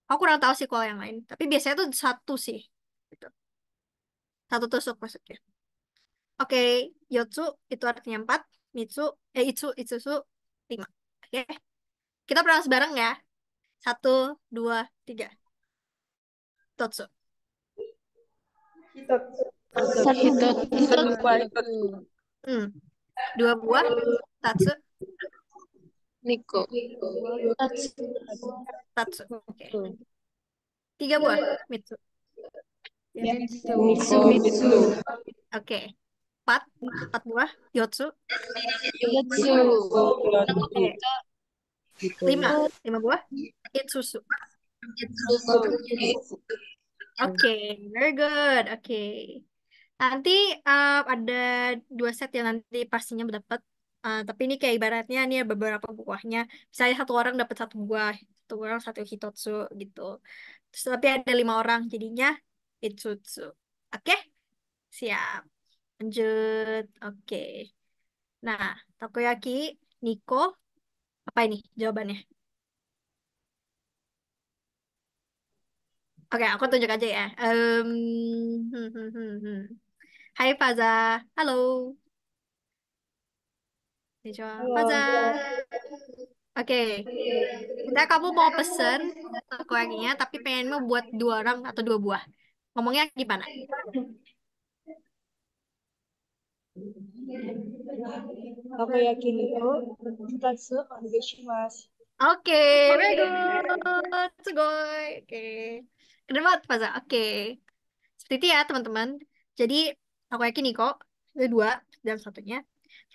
S3: Aku kurang tahu sih kalau yang lain, tapi biasanya tuh satu sih. Gitu. Satu tusuk maksudnya. Oke, okay. Yotsu itu artinya empat, Mitsu, eh Itsu, Itsusu lima. Oke, okay. kita pernah bareng ya. Satu, dua, tiga. Totsu. Hmm. Dua buah, Tatsu. Niko. Tatsu. Tatsu. Tiga buah, Mitsu. Mitsu. Mitsu. Oke empat empat buah yotsu yotsu lima lima buah itsusu itsusu oke very good oke okay. nanti uh, ada dua set yang nanti pastinya dapat uh, tapi ini kayak ibaratnya nih beberapa buahnya misalnya satu orang dapat satu buah satu orang satu hitotsu gitu terus tapi ada lima orang jadinya itsutsu oke okay? siap Lanjut. Oke. Nah, takoyaki, Niko, apa ini jawabannya? Oke, aku tunjuk aja ya. um Hai Faza. Halo. Faza. Oke. Kita kamu mau pesen takoyakinya tapi pengen mau buat dua orang atau dua buah. Ngomongnya gimana? Aku yakin itu tatsu onegaishimasu. Oke, okay, very good. Sugoi. Oke. Okay. Keren banget, Faza. Oke. Okay. Seperti itu ya, teman-teman. Jadi, aku yakin nih kok. Ada dua dan satunya.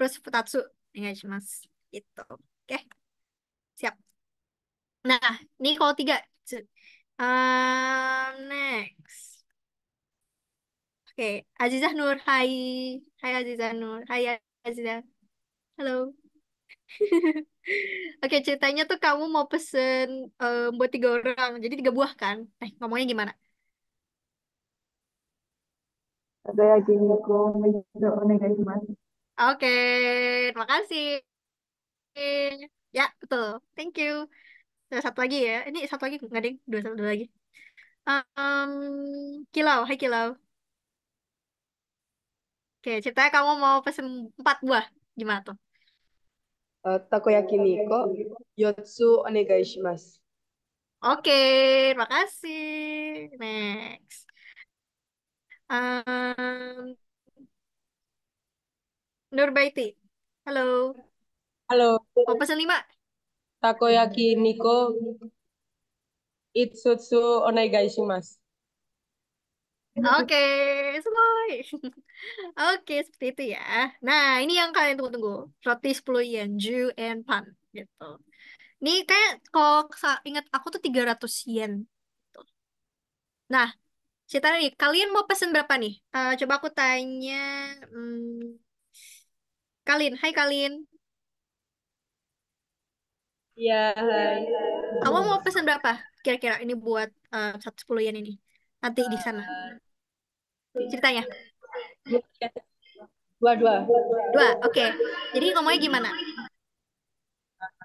S3: Terus Futatsu. Iya, Mas. Gitu. Oke. Okay. Siap. Nah, ini kalau tiga. Uh, next. Oke, Azizah Nur, hai. Hai Azizah Nur, hai Azizah. Halo. Oke, ceritanya tuh kamu mau pesen um, buat tiga orang, jadi tiga buah kan? Eh, ngomongnya gimana? Oke, terima kasih. Ya, betul. Thank you. Nah, satu lagi ya. Ini satu lagi nggak, Ding? Dua, satu, dua lagi. Um, kilau, hai Kilau. Oke, ceritanya kamu mau pesen empat buah. Gimana tuh?
S2: Uh, eh, takoyaki Niko, Yotsu onegai shimasu.
S3: Oke, makasih. Next. Um, Nurbaiti. Halo. Halo. Mau pesen lima? Takoyaki Niko,
S2: Itsutsu onegai shimasu. Oke, okay.
S3: slow. Oke, seperti itu ya. Nah, ini yang kalian tunggu-tunggu. Roti 10 yen, ju and pan gitu. Ini kayak kalau ingat aku tuh 300 yen. Gitu. Nah, cerita nih, kalian mau pesen berapa nih? Uh, coba aku tanya hmm, Kalin. Hai Kalian. Iya, hai. Kamu mau pesen berapa? Kira-kira ini buat eh, uh, 110 yen ini. Nanti di sana. Eh, ceritanya?
S2: Dua, dua. Dua,
S3: oke. Okay. Jadi ngomongnya gimana?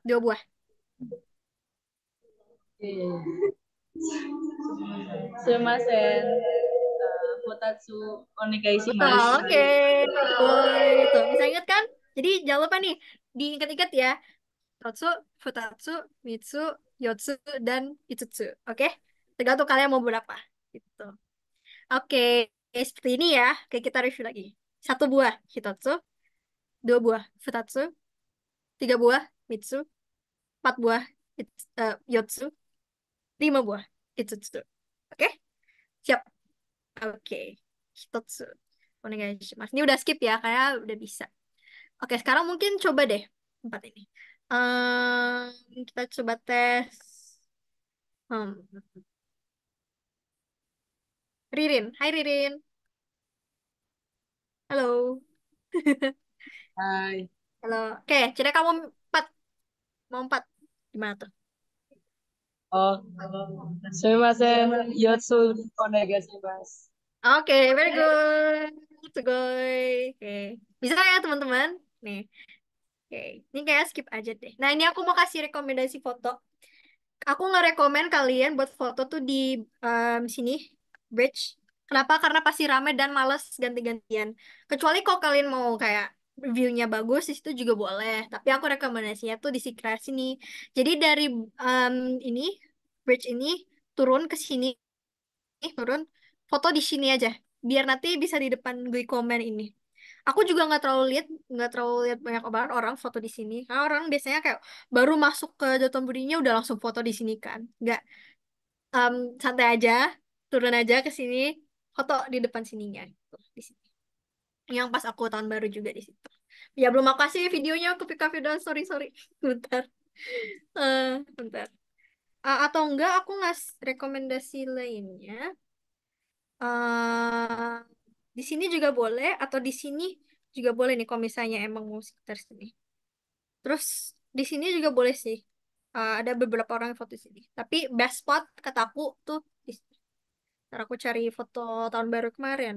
S3: Dua buah.
S2: Sumasen. Hotatsu eh,
S3: onegai shimasu. Oke. Okay. Oh, itu. Bisa ingat kan? Jadi jangan lupa nih, diingat-ingat ya. Totsu, Futatsu, Mitsu, Yotsu, dan Itsutsu. Oke? Okay? Tergantung kalian mau berapa. Gitu. Oke. Okay. Oke, seperti ini ya. Oke, kita review lagi. Satu buah Hitotsu, dua buah Futatsu, tiga buah Mitsu, empat buah it's, uh, Yotsu, lima buah Itsutsu. Oke? Siap. Oke. Hitotsu. mas, Ini udah skip ya, kayak udah bisa. Oke, sekarang mungkin coba deh empat ini. Um, kita coba tes. Hmm. Ririn. Hai Ririn. Halo. Hai. Halo. Oke, cerita kamu empat. Mau empat. Gimana tuh? Oh, sumimasen. Yotsu
S2: onegaishimasu. Oke, very
S3: good. Sugoi. Oke. Bisa ya, teman-teman? Nih. Oke, ini kayak skip aja deh. Nah, ini aku mau kasih rekomendasi foto. Aku ngerekomen kalian buat foto tuh di um, sini, bridge. Kenapa? Karena pasti rame dan males ganti-gantian. Kecuali kok kalian mau kayak view-nya bagus itu juga boleh. Tapi aku rekomendasinya tuh di Secret sini. Jadi dari um, ini bridge ini turun ke sini, turun foto di sini aja. Biar nanti bisa di depan gue komen ini aku juga nggak terlalu lihat nggak terlalu lihat banyak banget orang foto di sini karena orang biasanya kayak baru masuk ke Dotonburinya udah langsung foto di sini kan nggak um, santai aja turun aja ke sini foto di depan sininya gitu di sini yang pas aku tahun baru juga di situ ya belum aku kasih videonya ke pika sorry sorry bentar uh, bentar uh, atau enggak aku ngas rekomendasi lainnya uh, di sini juga boleh atau di sini juga boleh nih kalau misalnya emang mau sekitar sini terus di sini juga boleh sih uh, ada beberapa orang yang foto di sini tapi best spot kataku tuh Ntar aku cari foto tahun baru kemarin.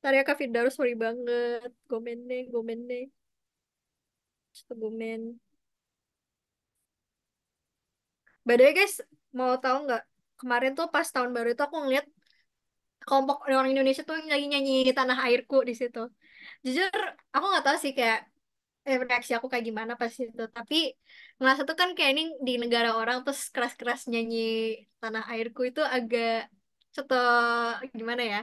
S3: Ntar ya Kak Firdaus, sorry banget. Gomen deh, gomen deh. Cukup gomen. By the way guys, mau tahu nggak? Kemarin tuh pas tahun baru itu aku ngeliat kelompok orang Indonesia tuh lagi nyanyi Tanah Airku di situ. Jujur, aku nggak tahu sih kayak eh, reaksi aku kayak gimana pas itu. Tapi ngerasa tuh kan kayak ini di negara orang terus keras-keras nyanyi Tanah Airku itu agak contoh gimana ya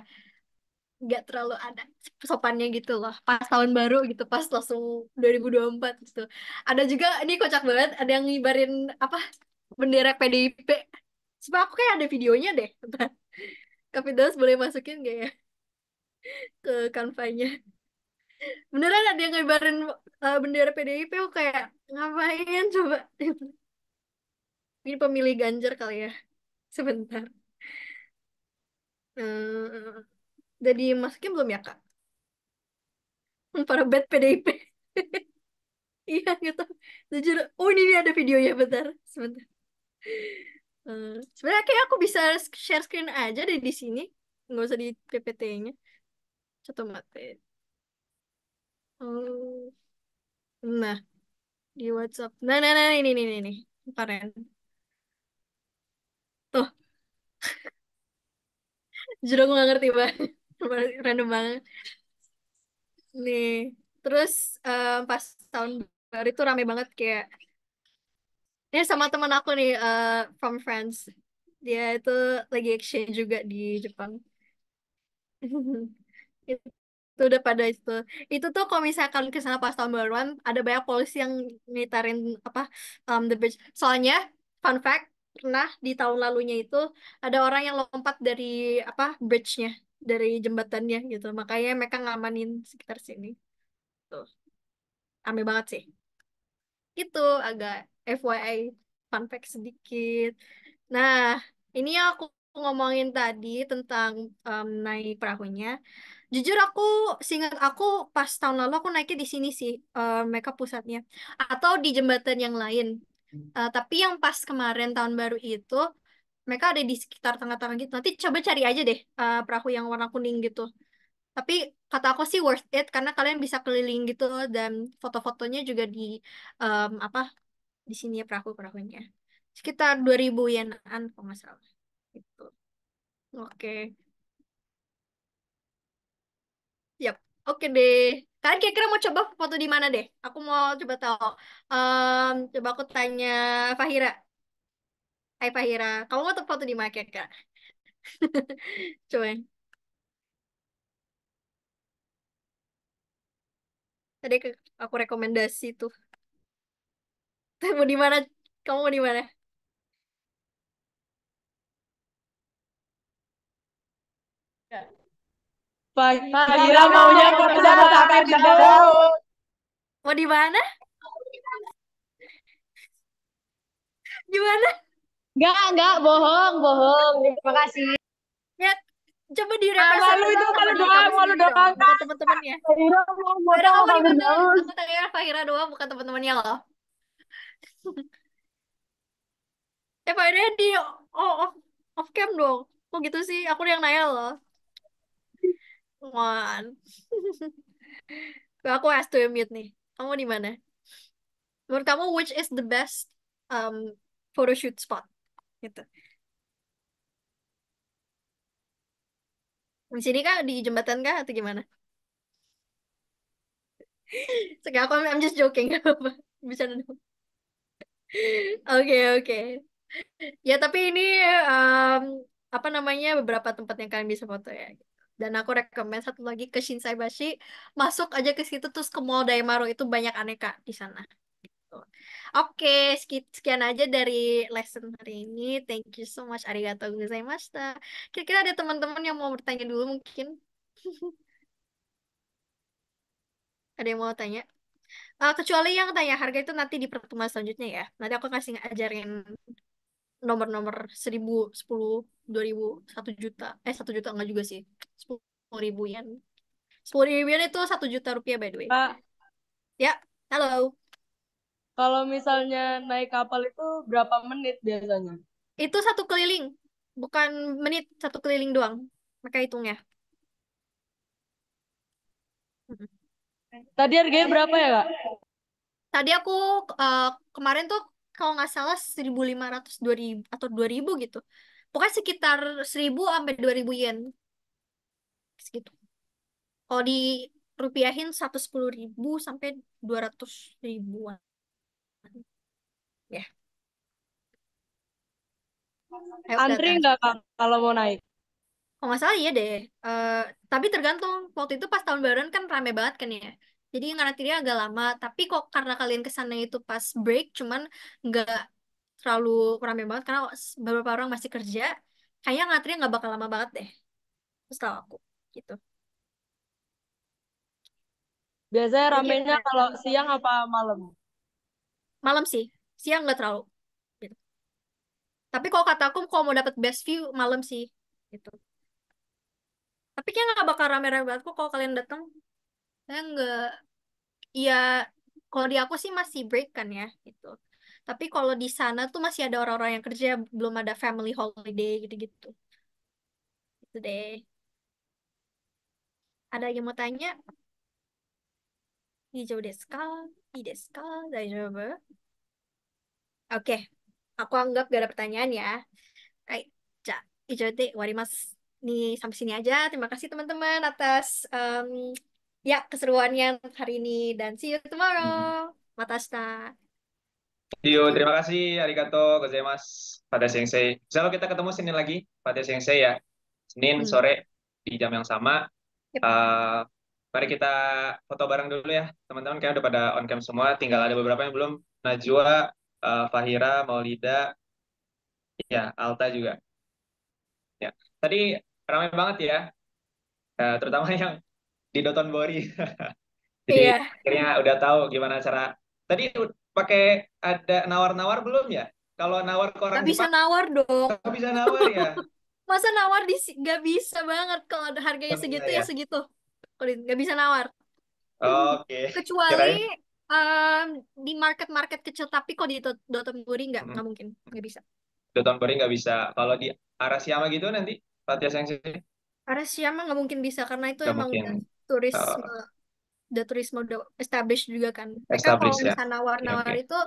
S3: nggak terlalu ada sopannya gitu loh pas tahun baru gitu pas langsung 2024 gitu ada juga ini kocak banget ada yang ngibarin apa bendera PDIP sebab aku kayak ada videonya deh terus boleh masukin gak ya ke kanvanya beneran ada yang ngibarin uh, bendera PDIP aku kayak ngapain coba ini pemilih Ganjar kali ya sebentar udah dimasukin belum ya, Kak? Hmm, para bad PDIP. Iya gitu. Jujur, oh ini, ini ada videonya, bentar. Sebentar. Uh, sebenarnya kayak aku bisa share screen aja deh di sini. Nggak usah di PPT-nya. Satu mati. Oh. Nah, di WhatsApp. Nah, nah, nah, ini, ini, ini. Kemarin. Jujur aku gak ngerti banget. Random banget. Nih. Terus um, pas tahun baru itu rame banget kayak ini ya sama teman aku nih uh, from France dia itu lagi exchange juga di Jepang itu udah pada itu itu tuh kalau misalkan ke sana pas tahun baruan ada banyak polisi yang ngitarin apa um, the beach soalnya fun fact pernah di tahun lalunya itu ada orang yang lompat dari apa bridge-nya dari jembatannya gitu makanya mereka ngamanin sekitar sini tuh ame banget sih itu agak FYI fun fact sedikit nah ini yang aku ngomongin tadi tentang um, naik perahunya jujur aku singkat aku pas tahun lalu aku naiknya di sini sih uh, mereka pusatnya atau di jembatan yang lain Uh, tapi yang pas kemarin tahun baru itu mereka ada di sekitar tengah-tengah gitu. Nanti coba cari aja deh uh, perahu yang warna kuning gitu. Tapi kata aku sih worth it karena kalian bisa keliling gitu dan foto-fotonya juga di um, apa di sini ya perahu-perahunya. Sekitar 2000 an kalau nggak salah. Gitu. Oke. Okay. Yap. Oke okay deh. Kalian kira-kira mau coba foto di mana deh? Aku mau coba tahu. Um, coba aku tanya Fahira. Hai Fahira, kamu mau foto di mana kira-kira? coba. Tadi aku rekomendasi tuh. Mau di mana? Kamu mau di mana?
S2: Pak Ira maunya kerja tapi di jauh.
S3: Mau di mana? Gimana? Enggak, enggak, bohong,
S2: bohong. Terima kasih. Ya, coba direpresentasikan ah, sama itu kalau doang, kalau doang
S3: bukan teman-temannya. Fahira mau mau Fahira di mana? Aku tanya Fahira doang bukan teman-temannya loh. eh Fahira di oh, off, off cam dong. Kok gitu sih? Aku yang nanya loh on. aku has to mute nih. Kamu di mana? Menurut kamu which is the best um, photoshoot spot? Gitu. Di sini kah? Di jembatan kah? Atau gimana? Sekarang aku, I'm just joking. Bisa dulu. Oke, oke. Ya, tapi ini um, apa namanya beberapa tempat yang kalian bisa foto ya. Gitu dan aku rekomend satu lagi ke Shinsaibashi masuk aja ke situ terus ke Mall Daimaru itu banyak aneka di sana gitu. Oke, oke sekian aja dari lesson hari ini thank you so much arigatou gozaimashita kira-kira ada teman-teman yang mau bertanya dulu mungkin ada yang mau tanya uh, kecuali yang tanya harga itu nanti di pertemuan selanjutnya ya nanti aku kasih ngajarin nomor-nomor seribu, sepuluh, dua ribu, satu juta, eh satu juta enggak juga sih, sepuluh ribu yen sepuluh ribu yen itu satu juta rupiah by the way Pak. ya halo kalau misalnya naik kapal itu berapa menit biasanya itu satu keliling bukan menit satu keliling doang maka hitungnya tadi harganya berapa ya kak tadi aku uh, kemarin tuh kalau nggak salah 1.500 2000 atau 2.000 gitu. Pokoknya sekitar 1.000 sampai 2.000 yen gitu kalau di rupiahin 110 ribu sampai 200 ribuan ya yeah. antri nggak kalau mau naik kalau nggak salah iya deh uh, tapi tergantung waktu itu pas tahun baruan kan rame banget kan ya jadi ngantrinya agak lama tapi kok karena kalian kesana itu pas break cuman nggak terlalu rame banget karena beberapa orang masih kerja kayaknya ngantrinya nggak bakal lama banget deh terus tahu aku gitu. Biasanya ramenya kalau siang apa malam? Malam sih, siang nggak terlalu. Gitu. Tapi kalau kata aku, kalau mau dapat best view malam sih, gitu. Tapi kayaknya nggak bakal rame-rame banget kok kalau kalian datang. Saya nggak, ya kalau di aku sih masih break kan ya, gitu. Tapi kalau di sana tuh masih ada orang-orang yang kerja, belum ada family holiday gitu-gitu. Gitu deh ada yang mau tanya? Hijau deskal, deskal, daijoubu. Oke, aku anggap gak ada pertanyaan ya. Baik, ja, hijau de warimas. Nih, sampai sini aja. Terima kasih teman-teman atas um, ya keseruannya hari ini. Dan see you tomorrow. matasta,
S1: See you. Terima kasih. Arigato gozaimasu pada sensei. Insya kita ketemu Senin lagi pada sensei ya. Senin hmm. sore di jam yang sama. Uh, mari kita foto bareng dulu ya, teman-teman. Kayaknya udah pada on cam semua, tinggal ada beberapa yang belum. Najwa, uh, Fahira, Maulida, ya Alta juga. Ya, tadi ramai banget ya, uh, terutama yang di Doton Bori.
S3: Jadi iya. akhirnya
S1: udah tahu gimana cara. Tadi pakai ada nawar-nawar belum ya? Kalau nawar orang Gak bisa
S3: nawar dong. Gak bisa nawar ya. masa nawar di nggak bisa banget kalau harganya oh, segitu iya, ya, ya segitu oh, nggak bisa nawar
S1: oh, oke okay. kecuali
S3: um, di market market kecil tapi kok di Dotonbori nggak nggak hmm. mungkin nggak bisa
S1: Dotonbori nggak bisa kalau di Arashiyama gitu nanti Satya Sensei
S3: Arashiyama nggak mungkin bisa karena itu gak emang mungkin. turis oh. Eh, udah turisme udah established juga kan mereka kalau ya. nawar-nawar okay. itu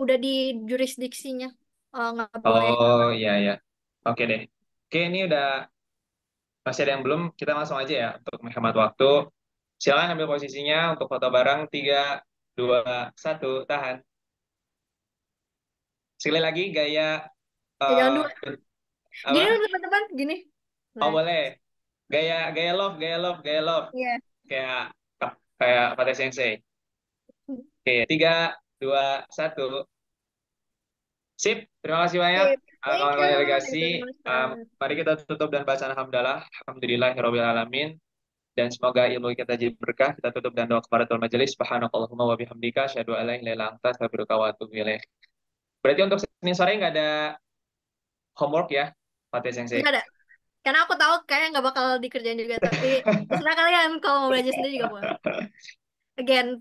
S3: udah di jurisdiksinya eh, nggak oh, boleh oh iya
S1: iya oke okay deh Oke, ini udah masih ada yang belum, kita langsung aja ya untuk menghemat waktu. Silakan ambil posisinya untuk foto bareng. 3, 2, 1, tahan. Sekali lagi gaya... Jangan uh, eh, dua. Apa? Gini
S3: teman-teman, gini. Oh, nah.
S1: boleh. Gaya gaya love, gaya love, gaya love. Iya. Yeah. Kayak kayak Pate Sensei. Hmm. Oke, 3, 2, 1. Sip, terima kasih banyak. Sip. Uh, delegasi, um, mari kita tutup dan bacaan alhamdulillah, alhamdulillah ya alamin. Dan semoga ilmu kita jadi berkah. Kita tutup dan doa kepada Tuhan majelis. Subhanakallahumma wa bihamdika asyhadu an la ilaha illa Berarti untuk Senin sore nggak ada homework ya, Fatih Sensei? Nggak ada.
S3: Karena aku tahu kayak nggak bakal dikerjain juga, tapi terserah kalian kalau mau belajar sendiri juga boleh. Again,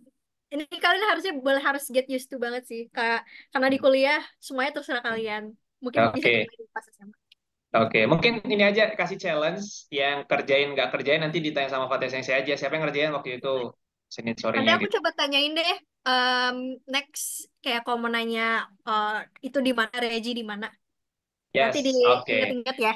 S3: ini kalian harusnya boleh harus get used to banget sih, kayak karena di hmm. kuliah semuanya terserah kalian. Mungkin okay. bisa pas SMA.
S1: Oke, okay. mungkin ini aja kasih challenge yang kerjain nggak kerjain nanti ditanya sama Fatih Sensei aja siapa yang ngerjain waktu itu Senin sore. Nanti aku gitu.
S3: coba tanyain deh um, next kayak kalau mau nanya uh, itu di mana Reji di mana.
S1: Yes, nanti diingat-ingat okay. ya.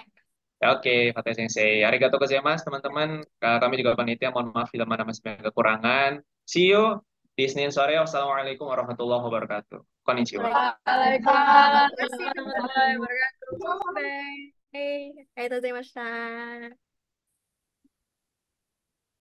S1: Oke, okay, Fatih Sensei. Arigato gozaimasu, teman-teman. Kami juga panitia, mohon maaf bila mana masih banyak kekurangan. See you di Senin sore. Wassalamualaikum warahmatullahi wabarakatuh. Konnichiwa.
S2: Waalaikumsalam. Tudo bem?
S3: Aí, tudo bem,